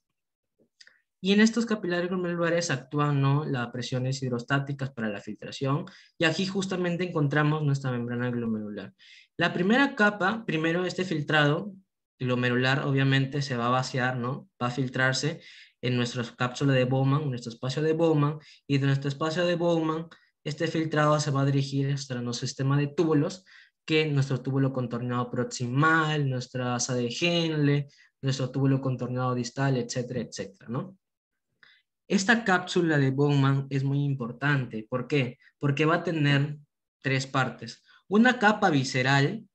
Y en estos capilares glomerulares actúan ¿no? las presiones hidrostáticas para la filtración. Y aquí justamente encontramos nuestra membrana glomerular. La primera capa, primero este filtrado glomerular, obviamente se va a vaciar, ¿no? va a filtrarse en nuestra cápsula de Bowman, nuestro espacio de Bowman, y de nuestro espacio de Bowman este filtrado se va a dirigir hasta nuestro sistema de túbulos, que nuestro túbulo contorneado proximal, nuestra asa de Henle, nuestro túbulo contorneado distal, etcétera, etcétera, ¿no? Esta cápsula de Bowman es muy importante. ¿Por qué? Porque va a tener tres partes. Una capa visceral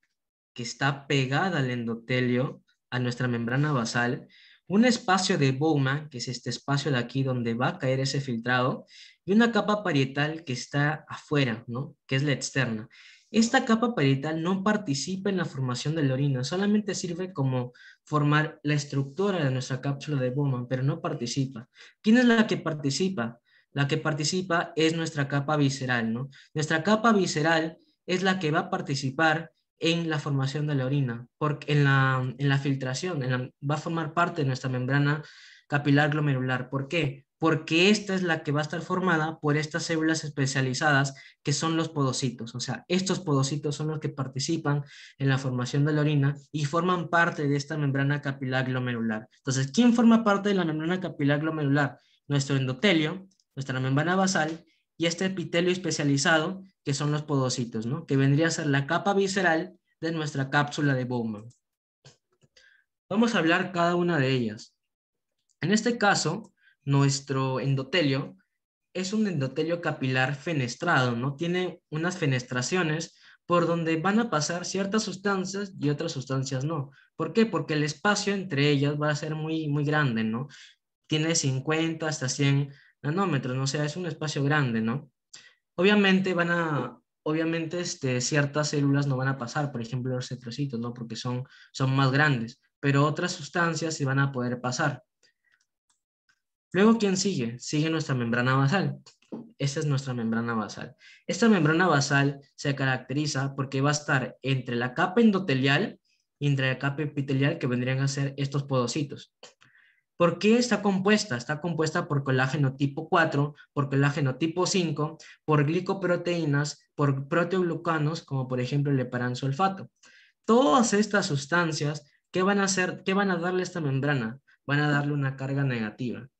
que está pegada al endotelio, a nuestra membrana basal, un espacio de Bowman, que es este espacio de aquí donde va a caer ese filtrado, y una capa parietal que está afuera, ¿no? que es la externa. Esta capa parietal no participa en la formación de la orina, solamente sirve como formar la estructura de nuestra cápsula de Bowman, pero no participa. ¿Quién es la que participa? La que participa es nuestra capa visceral, ¿no? Nuestra capa visceral es la que va a participar en la formación de la orina, porque en la, filtración, va a formar parte de nuestra membrana capilar glomerular. ¿Por qué? porque esta es la que va a estar formada por estas células especializadas que son los podocitos. O sea, estos podocitos son los que participan en la formación de la orina y forman parte de esta membrana capilar glomerular. Entonces, ¿quién forma parte de la membrana capilar glomerular? Nuestro endotelio, nuestra membrana basal y este epitelio especializado que son los podocitos, ¿no? Que vendría a ser la capa visceral de nuestra cápsula de Bowman. Vamos a hablar cada una de ellas. En este caso, nuestro endotelio es un endotelio capilar fenestrado, ¿no? Tiene unas fenestraciones por donde van a pasar ciertas sustancias y otras sustancias no. ¿Por qué? Porque el espacio entre ellas va a ser muy, muy grande, ¿no? Tiene 50 hasta 100 nanómetros, ¿no? o sea, es un espacio grande, ¿no? Obviamente van a, obviamente este, ciertas células no van a pasar, por ejemplo los cetrocitos, ¿no? Porque son, son más grandes, pero otras sustancias sí van a poder pasar. Luego, ¿quién sigue? Sigue nuestra membrana basal. Esta es nuestra membrana basal. Esta membrana basal se caracteriza porque va a estar entre la capa endotelial y entre la capa epitelial que vendrían a ser estos podocitos. ¿Por qué está compuesta? Está compuesta por colágeno tipo 4, por colágeno tipo 5, por glicoproteínas, por proteoglucanos, como por ejemplo el heparan Todas estas sustancias, ¿qué van a hacer? ¿Qué van a darle a esta membrana? Van a darle una carga negativa.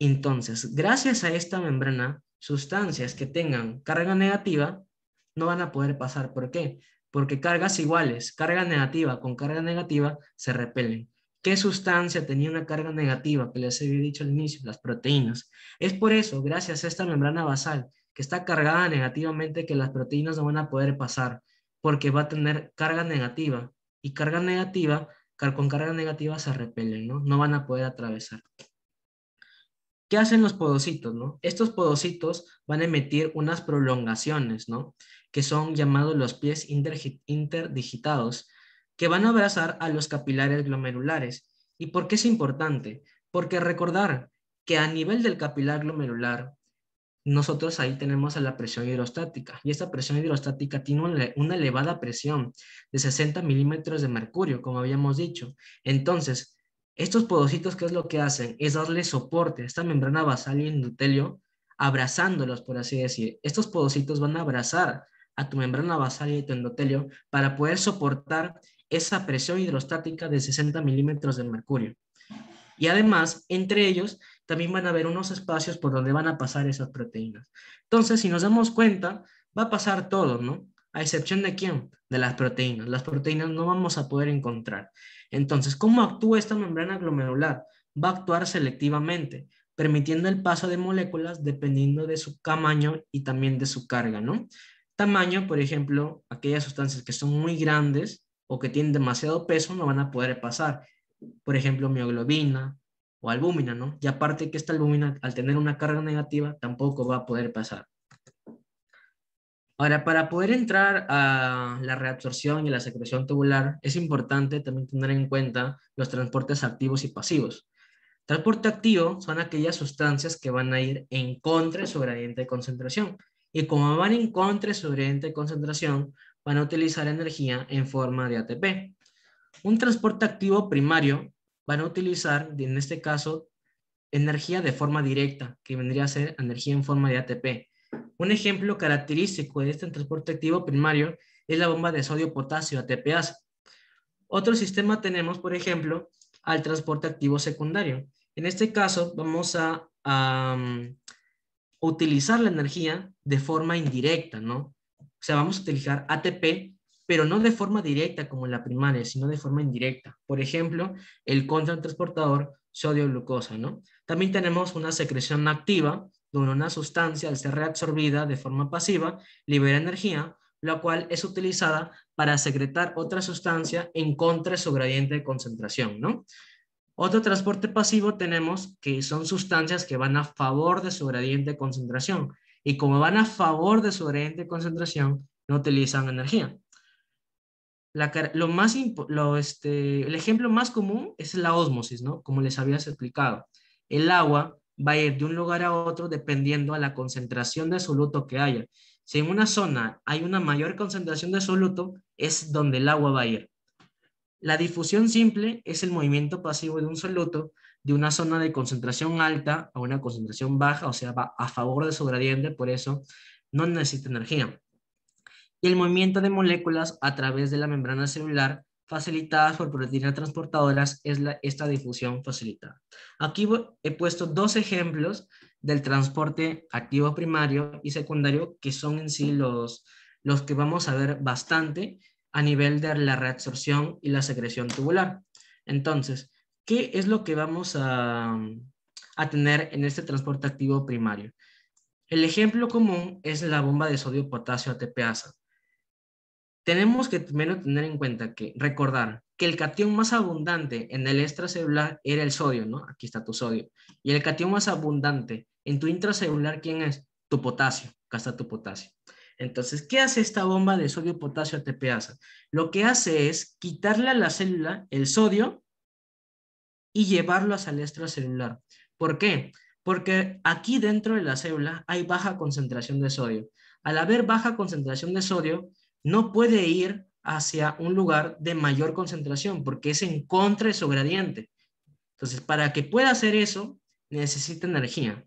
Entonces, gracias a esta membrana, sustancias que tengan carga negativa no van a poder pasar. ¿Por qué? Porque cargas iguales, carga negativa con carga negativa, se repelen. ¿Qué sustancia tenía una carga negativa? Que les había dicho al inicio, las proteínas. Es por eso, gracias a esta membrana basal, que está cargada negativamente, que las proteínas no van a poder pasar, porque va a tener carga negativa. Y carga negativa, con carga negativa se repelen, ¿no? No van a poder atravesar. ¿Qué hacen los podocitos, Estos podocitos van a emitir unas prolongaciones, Que son llamados los pies interdigitados, que van a abrazar a los capilares glomerulares. ¿Y por qué es importante? Porque recordar que a nivel del capilar glomerular, nosotros ahí tenemos a la presión hidrostática y esta presión hidrostática tiene una elevada presión de 60 milímetros de mercurio, como habíamos dicho. Entonces, estos podocitos, ¿qué es lo que hacen? Es darle soporte. a Esta membrana basal y endotelio abrazándolos, por así decir. Estos podocitos van a abrazar a tu membrana basal y tu endotelio para poder soportar esa presión hidrostática de 60 milímetros de mercurio. Y además, entre ellos también van a haber unos espacios por donde van a pasar esas proteínas. Entonces, si nos damos cuenta, va a pasar todo, ¿no? A excepción de quién? De las proteínas. Las proteínas no vamos a poder encontrar. Entonces, ¿cómo actúa esta membrana glomerular? Va a actuar selectivamente, permitiendo el paso de moléculas dependiendo de su tamaño y también de su carga, ¿no? Tamaño, por ejemplo, aquellas sustancias que son muy grandes o que tienen demasiado peso no van a poder pasar. Por ejemplo, mioglobina o albúmina, ¿no? Y aparte que esta albúmina, al tener una carga negativa, tampoco va a poder pasar. Ahora, para poder entrar a la reabsorción y la secreción tubular, es importante también tener en cuenta los transportes activos y pasivos. Transporte activo son aquellas sustancias que van a ir en contra de su gradiente de concentración. Y como van en contra de su gradiente de concentración, van a utilizar energía en forma de ATP. Un transporte activo primario van a utilizar, en este caso, energía de forma directa, que vendría a ser energía en forma de ATP un ejemplo característico de este transporte activo primario es la bomba de sodio-potasio, ATPase. Otro sistema tenemos, por ejemplo, al transporte activo secundario. En este caso, vamos a, utilizar la energía de forma indirecta, ¿no? O sea, vamos a utilizar ATP, pero no de forma directa como la primaria, sino de forma indirecta. Por ejemplo, el contra-transportador sodio-glucosa, ¿no? También tenemos una secreción activa, donde una sustancia, al ser reabsorbida de forma pasiva, libera energía, la cual es utilizada para secretar otra sustancia en contra de su gradiente de concentración, ¿no? Otro transporte pasivo tenemos que son sustancias que van a favor de su gradiente de concentración. Y como van a favor de su gradiente de concentración, no utilizan energía. lo más, este, el ejemplo más común es la ósmosis, ¿no? Como les habías explicado. El agua va a ir de un lugar a otro dependiendo a la concentración de soluto que haya. Si en una zona hay una mayor concentración de soluto, es donde el agua va a ir. La difusión simple es el movimiento pasivo de un soluto de una zona de concentración alta a una concentración baja, o sea, va a favor de su gradiente, por eso no necesita energía. Y el movimiento de moléculas a través de la membrana celular facilitadas por proteínas transportadoras es esta difusión facilitada. Aquí he puesto dos ejemplos del transporte activo primario y secundario que son en sí los, los que vamos a ver bastante a nivel de la reabsorción y la secreción tubular. Entonces, ¿qué es lo que vamos a, a tener en este transporte activo primario? El ejemplo común es la bomba de sodio potasio ATPasa. Tenemos que primero tener en cuenta que, recordar, que el cation más abundante en el extracelular era el sodio, ¿no? Aquí está tu sodio. Y el cation más abundante en tu intracelular, ¿quién es? Tu potasio. Acá está tu potasio. Entonces, ¿qué hace esta bomba de sodio, potasio, ATPasa? Lo que hace es quitarle a la célula el sodio y llevarlo el extracelular. ¿Por qué? Porque aquí dentro de la célula hay baja concentración de sodio. Al haber baja concentración de sodio, no puede ir hacia un lugar de mayor concentración porque es en contra de su gradiente. Entonces, para que pueda hacer eso, necesita energía.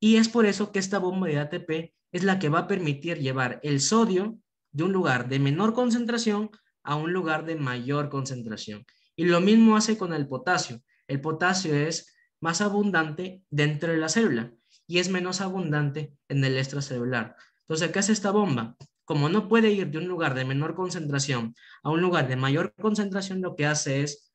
Y es por eso que esta bomba de ATP es la que va a permitir llevar el sodio de un lugar de menor concentración a un lugar de mayor concentración. Y lo mismo hace con el potasio. El potasio es más abundante dentro de la célula y es menos abundante en el extracelular. Entonces, ¿qué hace esta bomba? como no puede ir de un lugar de menor concentración a un lugar de mayor concentración, lo que hace es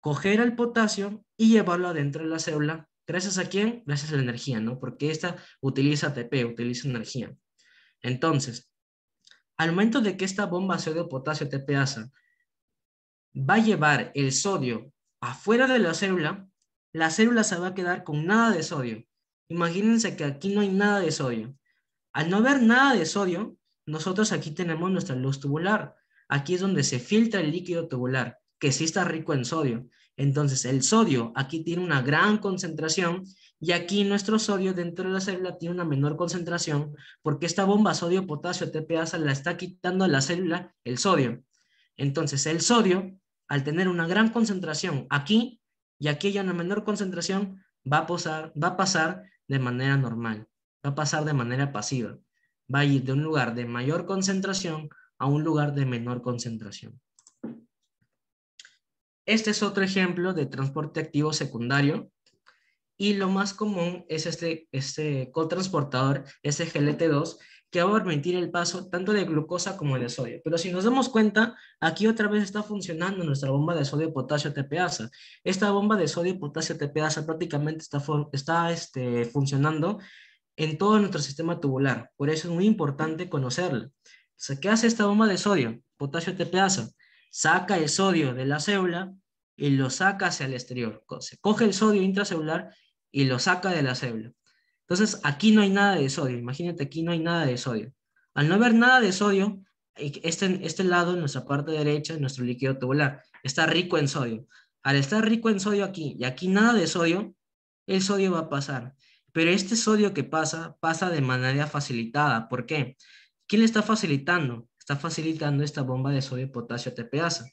coger el potasio y llevarlo adentro de la célula. ¿Gracias a quién? Gracias a la energía, ¿no? Porque esta utiliza ATP, utiliza energía. Entonces, al momento de que esta bomba sodio-potasio ATPasa va a llevar el sodio afuera de la célula, la célula se va a quedar con nada de sodio. Imagínense que aquí no hay nada de sodio. Al no haber nada de sodio, nosotros aquí tenemos nuestra luz tubular. Aquí es donde se filtra el líquido tubular, que sí está rico en sodio. Entonces, el sodio aquí tiene una gran concentración y aquí nuestro sodio dentro de la célula tiene una menor concentración porque esta bomba sodio-potasio TPasa la está quitando a la célula el sodio. Entonces, el sodio, al tener una gran concentración aquí y aquí hay una menor concentración, va a, pasar, va a pasar de manera normal, va a pasar de manera pasiva va a ir de un lugar de mayor concentración a un lugar de menor concentración. Este es otro ejemplo de transporte activo secundario y lo más común es este, este cotransportador, este GLT2, que va a permitir el paso tanto de glucosa como de sodio. Pero si nos damos cuenta, aquí otra vez está funcionando nuestra bomba de sodio potasio TPasa. Esta bomba de sodio potasio TPasa prácticamente está, está este, funcionando en todo nuestro sistema tubular. Por eso es muy importante conocerlo... ¿qué hace esta bomba de sodio? Potasio TPasa. Saca el sodio de la célula y lo saca hacia el exterior. Se coge el sodio intracelular y lo saca de la célula. Entonces, aquí no hay nada de sodio. Imagínate, aquí no hay nada de sodio. Al no haber nada de sodio, eh, este, este lado, nuestra parte derecha, nuestro líquido tubular, está rico en sodio. Al estar rico en sodio aquí y aquí nada de sodio, el sodio va a pasar. Pero este sodio que pasa, pasa de manera facilitada. ¿Por qué? ¿Quién le está facilitando? Está facilitando esta bomba de sodio, potasio, ATPasa,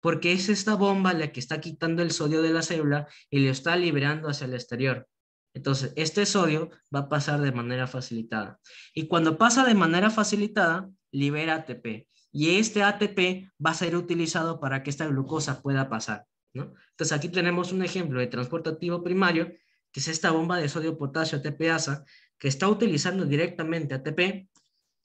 Porque es esta bomba la que está quitando el sodio de la célula y lo está liberando hacia el exterior. Entonces, este sodio va a pasar de manera facilitada. Y cuando pasa de manera facilitada, libera ATP. Y este ATP va a ser utilizado para que esta glucosa pueda pasar. ¿no? Entonces, aquí tenemos un ejemplo de transporte activo primario que es esta bomba de sodio potasio ATPasa, que está utilizando directamente ATP,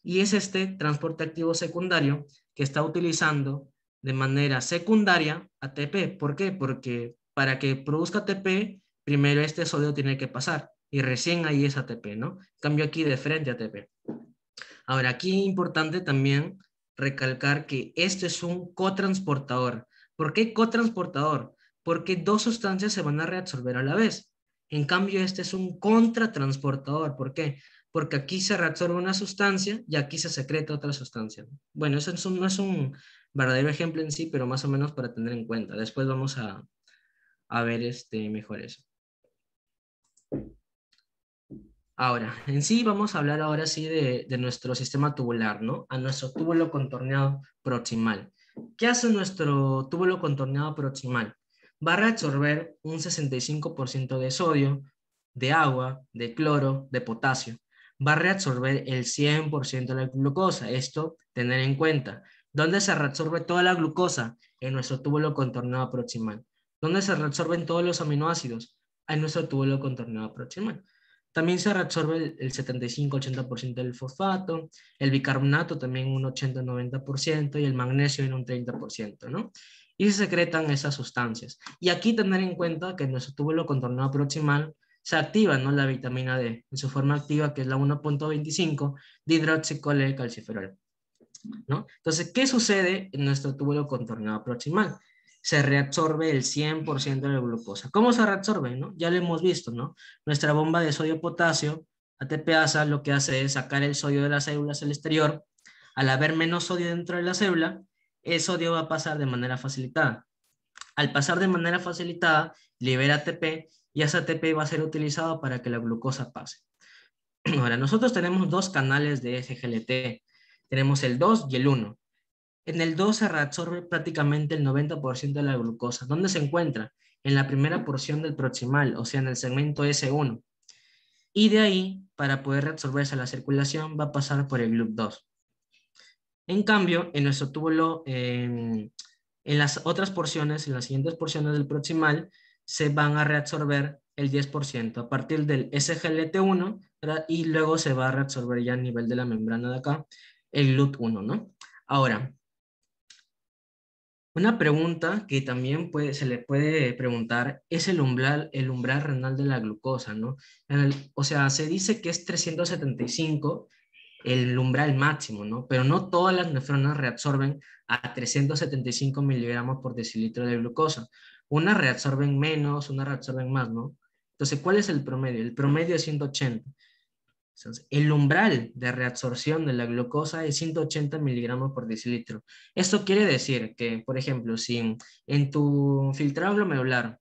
y es este transporte activo secundario que está utilizando de manera secundaria ATP. ¿Por qué? Porque para que produzca ATP, primero este sodio tiene que pasar y recién ahí es ATP, ¿no? Cambio aquí de frente ATP. Ahora, aquí es importante también recalcar que este es un cotransportador. ¿Por qué cotransportador? Porque dos sustancias se van a reabsorber a la vez. En cambio, este es un contratransportador. ¿Por qué? Porque aquí se reabsorbe una sustancia y aquí se secreta otra sustancia. Bueno, eso no es un verdadero ejemplo en sí, pero más o menos para tener en cuenta. Después vamos a, ver este, mejor eso. Ahora, en sí vamos a hablar ahora sí de, de, nuestro sistema tubular, ¿no? A nuestro túbulo contorneado proximal. ¿Qué hace nuestro túbulo contorneado proximal? va a reabsorber un 65% de sodio, de agua, de cloro, de potasio. Va a reabsorber el 100% de la glucosa. Esto tener en cuenta. ¿Dónde se reabsorbe toda la glucosa? En nuestro túbulo contornado proximal. ¿Dónde se reabsorben todos los aminoácidos? En nuestro túbulo contornado proximal. También se reabsorbe el 75-80% del fosfato, el bicarbonato también un 80-90% y el magnesio en un 30%, ¿no? y se secretan esas sustancias. Y aquí tener en cuenta que en nuestro túbulo contornado proximal se activa ¿no? la vitamina D en su forma activa, que es la 1.25 de calciferol. ¿no? Entonces, ¿qué sucede en nuestro túbulo contornado proximal? Se reabsorbe el 100% de la glucosa. ¿Cómo se reabsorbe? ¿no? Ya lo hemos visto, ¿no? Nuestra bomba de sodio-potasio, ATPasa, lo que hace es sacar el sodio de las células al exterior. Al haber menos sodio dentro de la célula, eso sodio va a pasar de manera facilitada. Al pasar de manera facilitada, libera ATP y ese ATP va a ser utilizado para que la glucosa pase. <clears throat> Ahora, nosotros tenemos dos canales de SGLT. Tenemos el 2 y el 1. En el 2 se reabsorbe prácticamente el 90% de la glucosa. ¿Dónde se encuentra? En la primera porción del proximal, o sea, en el segmento S1. Y de ahí, para poder reabsorberse a la circulación, va a pasar por el glut 2 en cambio, en nuestro túbulo, en las otras porciones, en las siguientes porciones del proximal, se van a reabsorber el 10% a partir del SGLT1 y luego se va a reabsorber ya a nivel de la membrana de acá el GLUT1, ¿no? Ahora, una pregunta que también puede, se le puede preguntar es el umbral, el umbral renal de la glucosa, ¿no? o sea, se dice que es 375 el umbral máximo, ¿no? Pero no todas las nefronas reabsorben a 375 miligramos por decilitro de glucosa. Unas reabsorben menos, unas reabsorben más, ¿no? Entonces, ¿cuál es el promedio? El promedio es 180. Entonces, el umbral de reabsorción de la glucosa es 180 miligramos por decilitro. Esto quiere decir que, por ejemplo, si en tu filtrado glomerular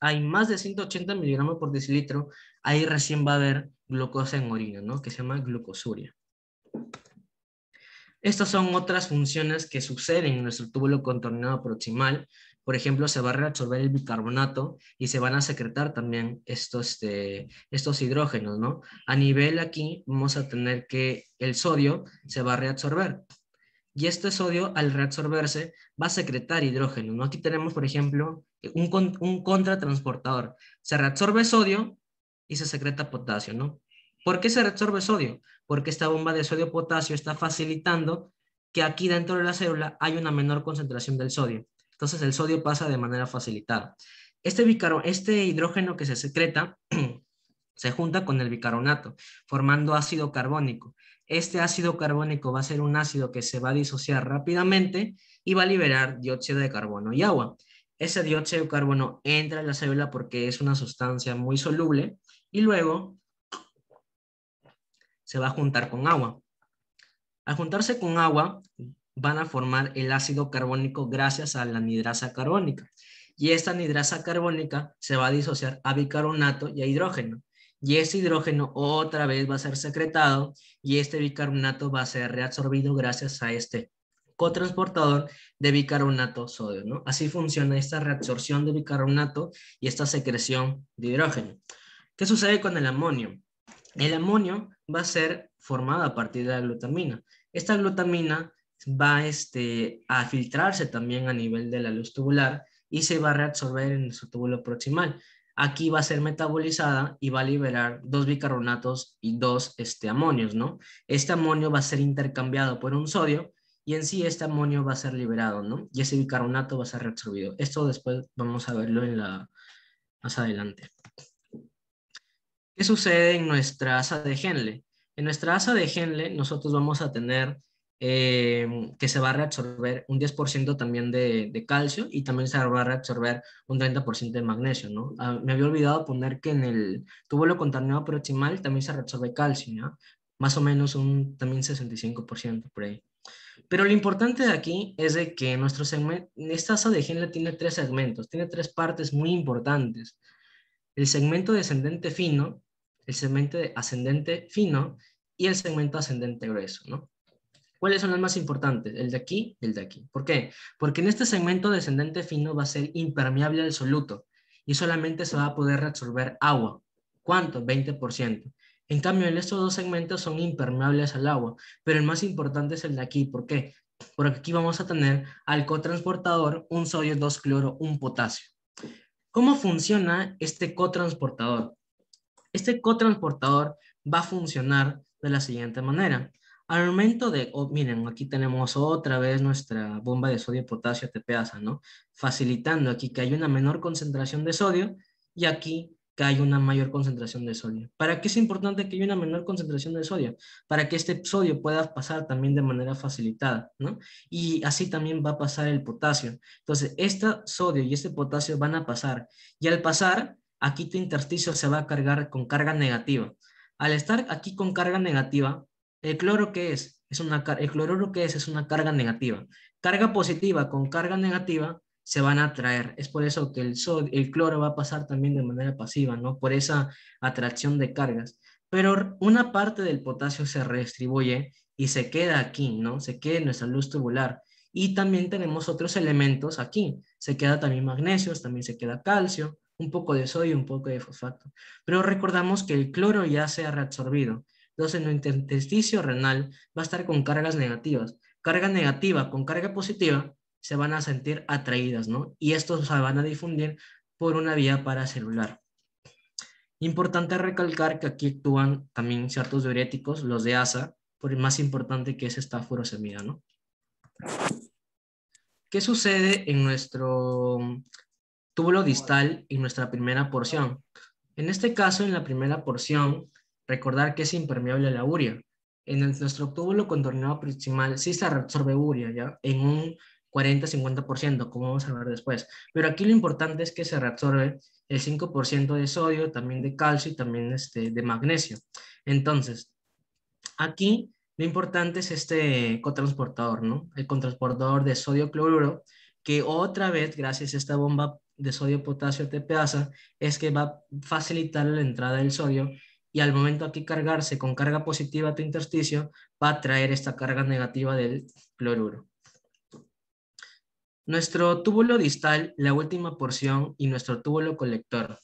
hay más de 180 miligramos por decilitro, ahí recién va a haber glucosa en orina, ¿no? que se llama glucosuria. Estas son otras funciones que suceden en nuestro túbulo contorneado proximal. Por ejemplo, se va a reabsorber el bicarbonato y se van a secretar también estos, este, estos hidrógenos. ¿no? A nivel aquí vamos a tener que el sodio se va a reabsorber. Y este sodio, al reabsorberse, va a secretar hidrógeno. ¿no? Aquí tenemos, por ejemplo, un, un contratransportador. Se reabsorbe sodio y se secreta potasio, ¿no? ¿Por qué se reabsorbe sodio? Porque esta bomba de sodio-potasio está facilitando que aquí dentro de la célula hay una menor concentración del sodio. Entonces el sodio pasa de manera facilitada. Este, este hidrógeno que se secreta <clears throat> se junta con el bicarbonato, formando ácido carbónico. Este ácido carbónico va a ser un ácido que se va a disociar rápidamente y va a liberar dióxido de carbono y agua. Ese dióxido de carbono entra en la célula porque es una sustancia muy soluble y luego se va a juntar con agua. Al juntarse con agua van a formar el ácido carbónico gracias a la anidrasa carbónica. Y esta anidrasa carbónica se va a disociar a bicarbonato y a hidrógeno. Y ese hidrógeno otra vez va a ser secretado y este bicarbonato va a ser reabsorbido gracias a este cotransportador de bicarbonato sodio. Así funciona esta reabsorción de bicarbonato y esta secreción de hidrógeno. ¿Qué sucede con el amonio? El amonio va a ser formado a partir de la glutamina. Esta glutamina va este, a filtrarse también a nivel de la luz tubular y se va a reabsorber en su túbulo proximal. Aquí va a ser metabolizada y va a liberar dos bicarbonatos y dos este, amonios, ¿no? Este amonio va a ser intercambiado por un sodio y en sí este amonio va a ser liberado, ¿no? Y ese bicarbonato va a ser reabsorbido. Esto después vamos a verlo en la, más adelante. ¿Qué sucede en nuestra asa de Henle? En nuestra asa de Henle nosotros vamos a tener em, que se va a reabsorber un 10% también de, calcio y también se va a reabsorber un 30% de magnesio, ¿no? Ah, me había olvidado poner que en el túbulo contaminado proximal también se reabsorbe calcio, ¿no? Más o menos un también 65% por ahí. Pero lo importante de aquí es de que nuestro segmento, esta asa de Henle tiene tres segmentos, tiene tres partes muy importantes el segmento descendente fino, el segmento ascendente fino y el segmento ascendente grueso, ¿no? ¿Cuáles son los más importantes? El de aquí y el de aquí. ¿Por qué? Porque en este segmento descendente fino va a ser impermeable al soluto y solamente se va a poder reabsorber agua. ¿Cuánto? 20%. En cambio, en estos dos segmentos son impermeables al agua, pero el más importante es el de aquí. ¿Por qué? Porque aquí vamos a tener al cotransportador un sodio dos cloro, un potasio. ¿Cómo funciona este cotransportador? Este cotransportador va a funcionar de la siguiente manera. Al momento de, oh, miren, aquí tenemos otra vez nuestra bomba de sodio, potasio, TPasa, ¿no? Facilitando aquí que hay una menor concentración de sodio y aquí que hay una mayor concentración de sodio. ¿Para qué es importante que haya una menor concentración de sodio? Para que este sodio pueda pasar también de manera facilitada, ¿no? Y así también va a pasar el potasio. Entonces, este sodio y este potasio van a pasar. Y al pasar, aquí tu intersticio se va a cargar con carga negativa. Al estar aquí con carga negativa, el cloro que es, es una, el cloruro que es es una carga negativa. Carga positiva con carga negativa se van a atraer. Es por eso que el, sodio, el cloro va a pasar también de manera pasiva, ¿no? Por esa atracción de cargas. Pero una parte del potasio se redistribuye y se queda aquí, ¿no? Se queda en nuestra luz tubular. Y también tenemos otros elementos aquí. Se queda también magnesio, también se queda calcio, un poco de sodio, un poco de fosfato. Pero recordamos que el cloro ya se ha reabsorbido. Entonces, nuestro intersticio renal va a estar con cargas negativas. Carga negativa con carga positiva se van a sentir atraídas, ¿no? Y estos se van a difundir por una vía paracelular. Importante recalcar que aquí actúan también ciertos diuréticos, los de ASA, por el más importante que es esta furosemida, ¿no? ¿Qué sucede en nuestro túbulo distal y nuestra primera porción? En este caso, en la primera porción, recordar que es impermeable la urea. En nuestro túbulo contorneado proximal sí se absorbe urea, ¿ya? En un 40-50%, como vamos a ver después. Pero aquí lo importante es que se reabsorbe el 5% de sodio, también de calcio y también este, de magnesio. Entonces, aquí lo importante es este cotransportador, ¿no? El cotransportador de sodio cloruro, que otra vez, gracias a esta bomba de sodio potasio TPasa, es que va a facilitar la entrada del sodio y al momento aquí cargarse con carga positiva tu intersticio, va a traer esta carga negativa del cloruro. Nuestro túbulo distal, la última porción, y nuestro túbulo colector.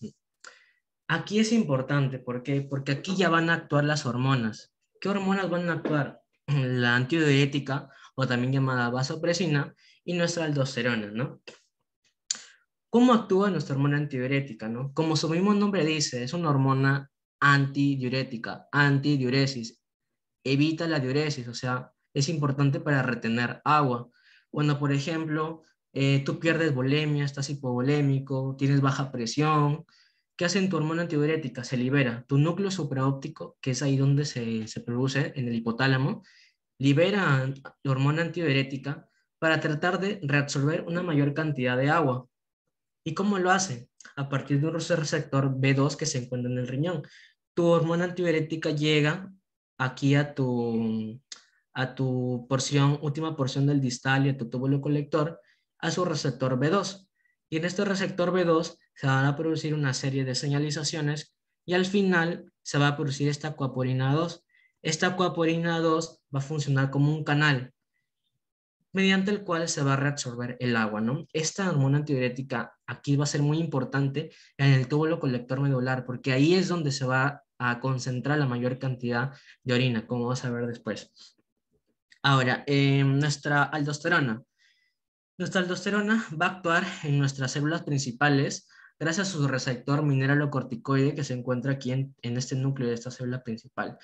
Aquí es importante, ¿por qué? Porque aquí ya van a actuar las hormonas. ¿Qué hormonas van a actuar? <clears throat> La antidiurética, o también llamada vasopresina, y nuestra aldosterona, ¿no? ¿Cómo actúa nuestra hormona antidiurética, no? Como su mismo nombre dice, es una hormona antidiurética, antidiuresis. Evita la diuresis, o sea, es importante para retener agua. Cuando, por ejemplo, eh, tú pierdes bulimia, estás hipovolémico, tienes baja presión. ¿Qué hace tu hormona antidiurética? Se libera. Tu núcleo supraóptico, que es ahí donde se, se produce, en el hipotálamo, libera la hormona antidiurética para tratar de reabsorber una mayor cantidad de agua. ¿Y cómo lo hace? A partir de un receptor B2 que se encuentra en el riñón. Tu hormona antidiurética llega aquí a tu, a tu porción, última porción del distal y a tu túbulo colector, a su receptor B2. Y en este receptor B2 se van a producir una serie de señalizaciones y al final se va a producir esta acuaporina 2. Esta acuaporina 2 va a funcionar como un canal mediante el cual se va a reabsorber el agua. ¿no? Esta hormona antidiurética aquí va a ser muy importante en el túbulo colector medular, porque ahí es donde se va a concentrar la mayor cantidad de orina, como vas a ver después. Ahora, eh, nuestra aldosterona. Nuestra aldosterona va a actuar en nuestras células principales gracias a su receptor mineralocorticoide que se encuentra aquí en, este núcleo de esta célula principal.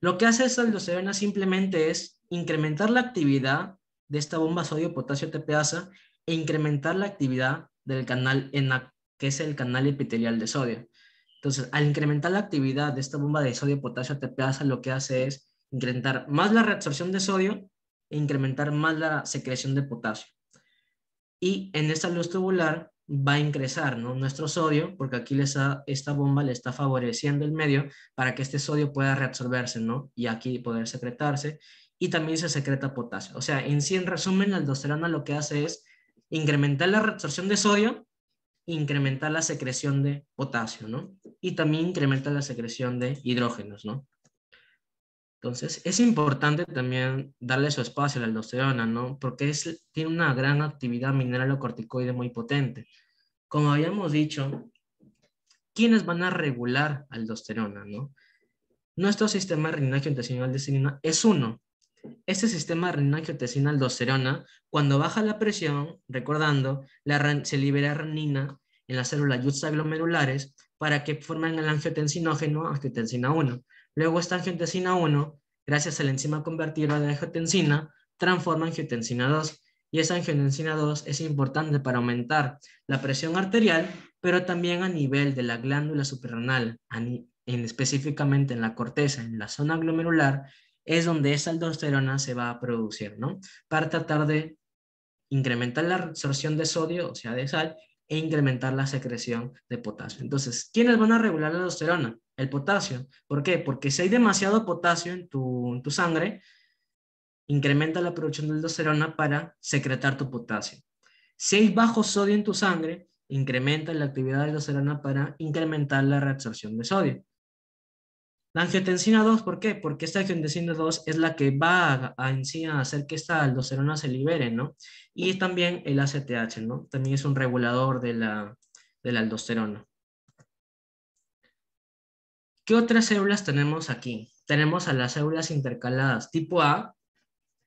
Lo que hace esta aldosterona simplemente es incrementar la actividad de esta bomba sodio-potasio-TPasa e incrementar la actividad del canal ENAC, que es el canal epitelial de sodio. Entonces, al incrementar la actividad de esta bomba de sodio-potasio-TPasa, lo que hace es incrementar más la reabsorción de sodio e incrementar más la secreción de potasio y en esta luz tubular va a ingresar nuestro sodio, porque aquí les esta bomba le está favoreciendo el medio para que este sodio pueda reabsorberse ¿no? y aquí poder secretarse. Y también se secreta potasio. O sea, en sí, en resumen, la aldosterona lo que hace es incrementar la reabsorción de sodio, incrementar la secreción de potasio, ¿no? Y también incrementar la secreción de hidrógenos, ¿no? Entonces, es importante también darle su espacio a la aldosterona, ¿no? Porque es, tiene una gran actividad mineralocorticoide muy potente. Como habíamos dicho, ¿quiénes van a regular aldosterona, no? Nuestro sistema renina-angiotensina aldosterona es uno. Este sistema renina-angiotensina aldosterona, cuando baja la presión, recordando, se libera renina en las células yuxtaglomerulares para que formen el angiotensinógeno angiotensina 1 Luego esta angiotensina 1, gracias a la enzima convertida de angiotensina, transforma angiotensina 2 y esa angiotensina 2 es importante para aumentar la presión arterial, pero también a nivel de la glándula suprarrenal, en, específicamente en la corteza, en la zona glomerular, es donde esa aldosterona se va a producir, ¿no? Para tratar de incrementar la absorción de sodio, o sea, de sal, e incrementar la secreción de potasio. Entonces, ¿quiénes van a regular la aldosterona? El potasio. ¿Por qué? Porque si hay demasiado potasio en tu, sangre, incrementa la producción de aldosterona para secretar tu potasio. Si hay bajo sodio en tu sangre, incrementa la actividad de aldosterona para incrementar la reabsorción de sodio. La angiotensina 2, ¿por qué? Porque esta angiotensina 2 es la que va a, hacer que esta aldosterona se libere, ¿no? Y también el ACTH, ¿no? También es un regulador de la, de la aldosterona. ¿Qué otras células tenemos aquí? Tenemos a las células intercaladas tipo A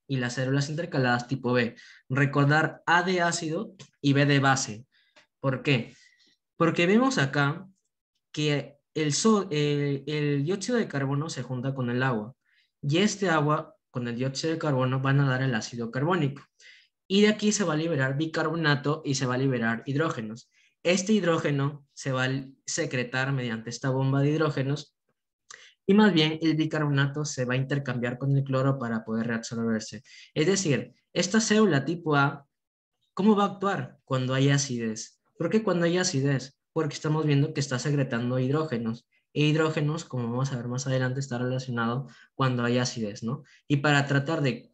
y las células intercaladas tipo B. Recordar A de ácido y B de base. ¿Por qué? Porque vemos acá que el, dióxido de carbono se junta con el agua y este agua con el dióxido de carbono van a dar el ácido carbónico. Y de aquí se va a liberar bicarbonato y se va a liberar hidrógenos. Este hidrógeno se va a secretar mediante esta bomba de hidrógenos y más bien el bicarbonato se va a intercambiar con el cloro para poder reabsorberse. Es decir, esta célula tipo A, ¿cómo va a actuar cuando hay acidez? Porque cuando hay acidez? porque estamos viendo que está secretando hidrógenos. E hidrógenos, como vamos a ver más adelante, está relacionado cuando hay acidez, ¿no? Y para tratar de,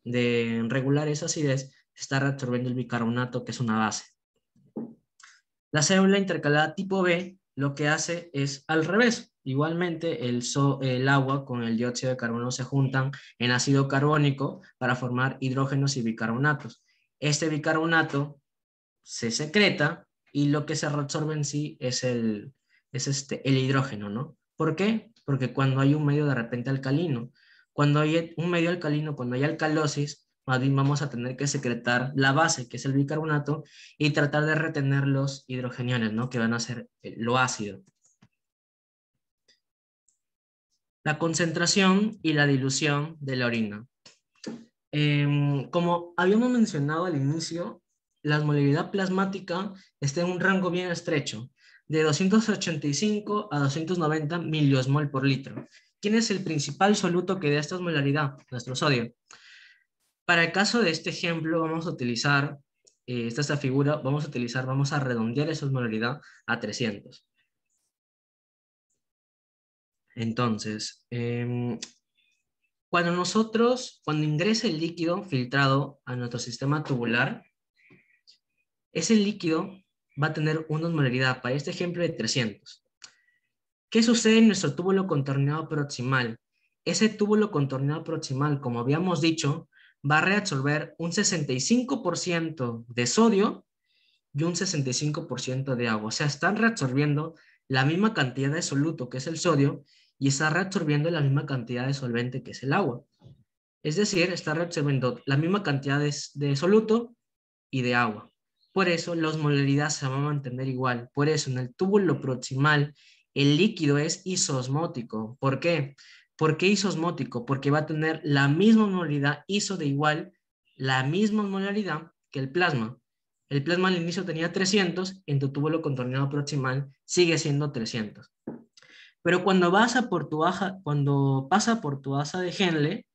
regular esa acidez, está reabsorbiendo el bicarbonato, que es una base. La célula intercalada tipo B lo que hace es al revés. Igualmente, el, el agua con el dióxido de carbono se juntan en ácido carbónico para formar hidrógenos y bicarbonatos. Este bicarbonato se secreta y lo que se reabsorbe en sí es, el, este, el hidrógeno, ¿no? ¿Por qué? Porque cuando hay un medio de repente alcalino, cuando hay un medio alcalino, cuando hay alcalosis, más vamos a tener que secretar la base, que es el bicarbonato, y tratar de retener los hidrogeniones, ¿no? Que van a ser eh, lo ácido. La concentración y la dilución de la orina. Em, como habíamos mencionado al inicio, la molaridad plasmática está en un rango bien estrecho, de 285 a 290 miliosmol por litro. ¿Quién es el principal soluto que da esta molaridad Nuestro sodio. Para el caso de este ejemplo vamos a utilizar, eh, esta figura, vamos a utilizar, vamos a redondear esa osmolaridad a 300. Entonces, em, cuando nosotros, cuando ingresa el líquido filtrado a nuestro sistema tubular, ese líquido va a tener una molaridad, para este ejemplo, de 300. ¿Qué sucede en nuestro túbulo contorneado proximal? Ese túbulo contorneado proximal, como habíamos dicho, va a reabsorber un 65% de sodio y un 65% de agua. O sea, están reabsorbiendo la misma cantidad de soluto, que es el sodio, y está reabsorbiendo la misma cantidad de solvente, que es el agua. Es decir, está reabsorbiendo la misma cantidad de soluto y de agua. Por eso la osmolaridad se va a mantener igual. Por eso en el túbulo proximal el líquido es isosmótico. ¿Por qué? ¿Por qué isosmótico? Porque va a tener la misma osmolaridad, iso de igual, la misma osmolaridad que el plasma. El plasma al inicio tenía 300, en tu túbulo contorneado proximal sigue siendo 300. Pero cuando, vas por tu cuando pasa por tu asa de Henle,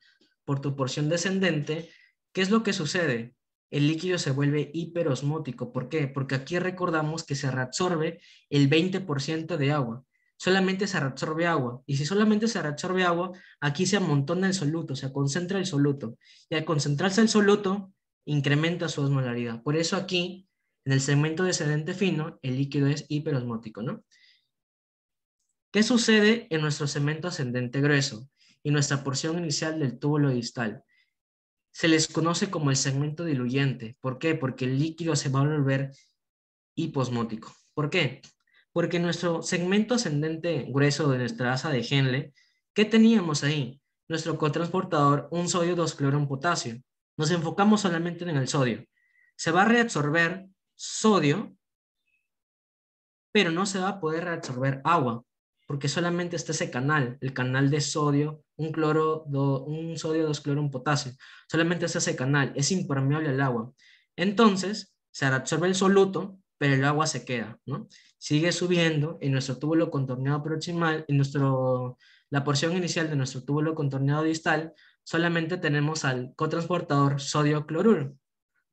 por tu porción descendente, ¿qué es lo que sucede? el líquido se vuelve hiperosmótico. ¿Por qué? Porque aquí recordamos que se reabsorbe el 20% de agua. Solamente se reabsorbe agua. Y si solamente se reabsorbe agua, aquí se amontona el soluto, se concentra el soluto. Y al concentrarse el soluto, incrementa su osmolaridad. Por eso aquí, en el segmento descendente fino, el líquido es hiperosmótico, ¿no? ¿Qué sucede en nuestro segmento ascendente grueso y nuestra porción inicial del túbulo distal? se les conoce como el segmento diluyente. ¿Por qué? Porque el líquido se va a volver hiposmótico. ¿Por qué? Porque nuestro segmento ascendente grueso de nuestra asa de Henle, ¿qué teníamos ahí? Nuestro cotransportador, un sodio dos cloro potasio. Nos enfocamos solamente en el sodio. Se va a reabsorber sodio, pero no se va a poder reabsorber agua porque solamente está ese canal, el canal de sodio, un cloro, un sodio, dos cloro, un potasio. Solamente está ese canal, es impermeable al agua. Entonces, se absorbe el soluto, pero el agua se queda, ¿no? Sigue subiendo en nuestro túbulo contorneado proximal, en nuestro, la porción inicial de nuestro túbulo contorneado distal, solamente tenemos al cotransportador sodio-cloruro.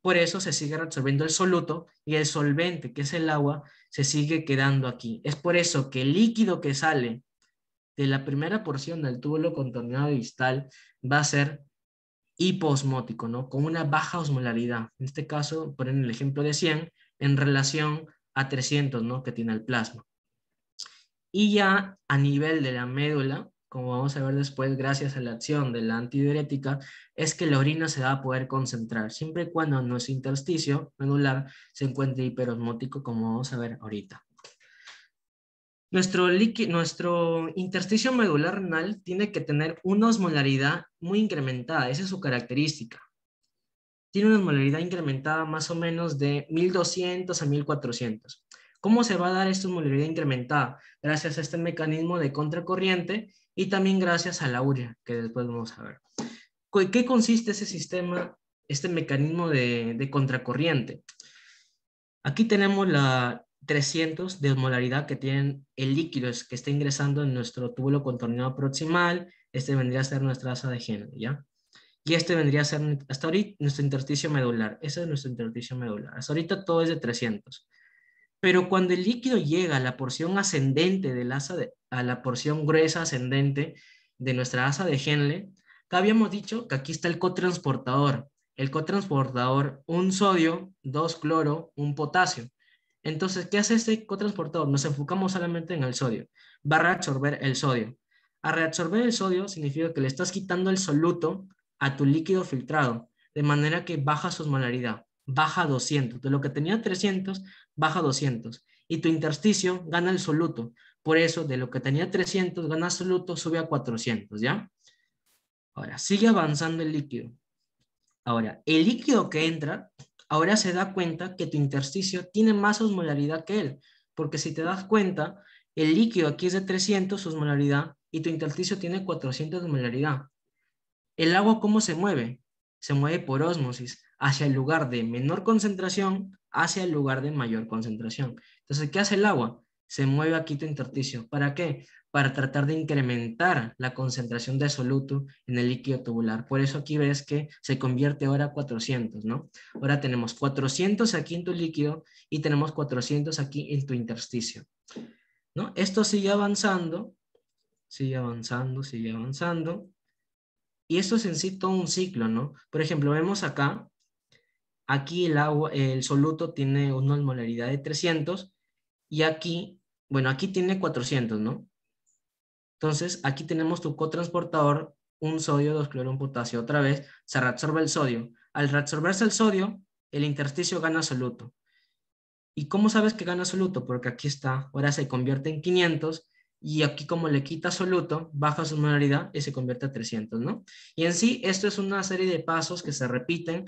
Por eso se sigue absorbiendo el soluto y el solvente, que es el agua, se sigue quedando aquí. Es por eso que el líquido que sale de la primera porción del túbulo contorneado distal va a ser hiposmótico, ¿no? Con una baja osmolaridad. En este caso, ponen el ejemplo de 100 en relación a 300, ¿no? Que tiene el plasma. Y ya a nivel de la médula, como vamos a ver después, gracias a la acción de la antidiurética, es que la orina se va a poder concentrar, siempre y cuando nuestro intersticio medular se encuentre hiperosmótico, como vamos a ver ahorita. Nuestro, nuestro intersticio medular renal tiene que tener una osmolaridad muy incrementada, esa es su característica. Tiene una osmolaridad incrementada más o menos de 1200 a 1400. ¿Cómo se va a dar esta osmolaridad incrementada? Gracias a este mecanismo de contracorriente y también gracias a la URIA, que después vamos a ver. ¿Qué consiste ese sistema, este mecanismo de, de contracorriente? Aquí tenemos la 300 de osmolaridad que tienen el líquido que está ingresando en nuestro túbulo contorneado proximal. Este vendría a ser nuestra asa de género, ¿ya? Y este vendría a ser hasta ahorita nuestro intersticio medular. Ese es nuestro intersticio medular. Hasta ahorita todo es de 300. Pero cuando el líquido llega a la porción ascendente del asa de, a la porción gruesa ascendente de nuestra asa de Henle, acá habíamos dicho que aquí está el cotransportador. El cotransportador, un sodio, dos cloro, un potasio. Entonces, ¿qué hace este cotransportador? Nos enfocamos solamente en el sodio. Va a reabsorber el sodio. A reabsorber el sodio significa que le estás quitando el soluto a tu líquido filtrado, de manera que baja su molaridad baja 200. De lo que tenía 300, baja 200. Y tu intersticio gana el soluto. Por eso, de lo que tenía 300, gana soluto, sube a 400, ¿ya? Ahora, sigue avanzando el líquido. Ahora, el líquido que entra, ahora se da cuenta que tu intersticio tiene más osmolaridad que él. Porque si te das cuenta, el líquido aquí es de 300 osmolaridad y tu intersticio tiene 400 de osmolaridad. ¿El agua cómo se mueve? Se mueve por ósmosis hacia el lugar de menor concentración hacia el lugar de mayor concentración. Entonces, ¿qué hace el agua? Se mueve aquí tu intersticio. ¿Para qué? Para tratar de incrementar la concentración de soluto en el líquido tubular. Por eso aquí ves que se convierte ahora a 400, ¿no? Ahora tenemos 400 aquí en tu líquido y tenemos 400 aquí en tu intersticio. ¿No? Esto sigue avanzando, sigue avanzando, sigue avanzando. Y esto es en sí todo un ciclo, ¿no? Por ejemplo, vemos acá Aquí el, agua, el soluto tiene una molaridad de 300 y aquí, bueno, aquí tiene 400, ¿no? Entonces, aquí tenemos tu cotransportador, un sodio, dos cloro, un potasio. Otra vez, se reabsorbe el sodio. Al reabsorberse el sodio, el intersticio gana soluto. ¿Y cómo sabes que gana soluto? Porque aquí está, ahora se convierte en 500 y aquí como le quita soluto, baja su molaridad y se convierte a 300, ¿no? Y en sí, esto es una serie de pasos que se repiten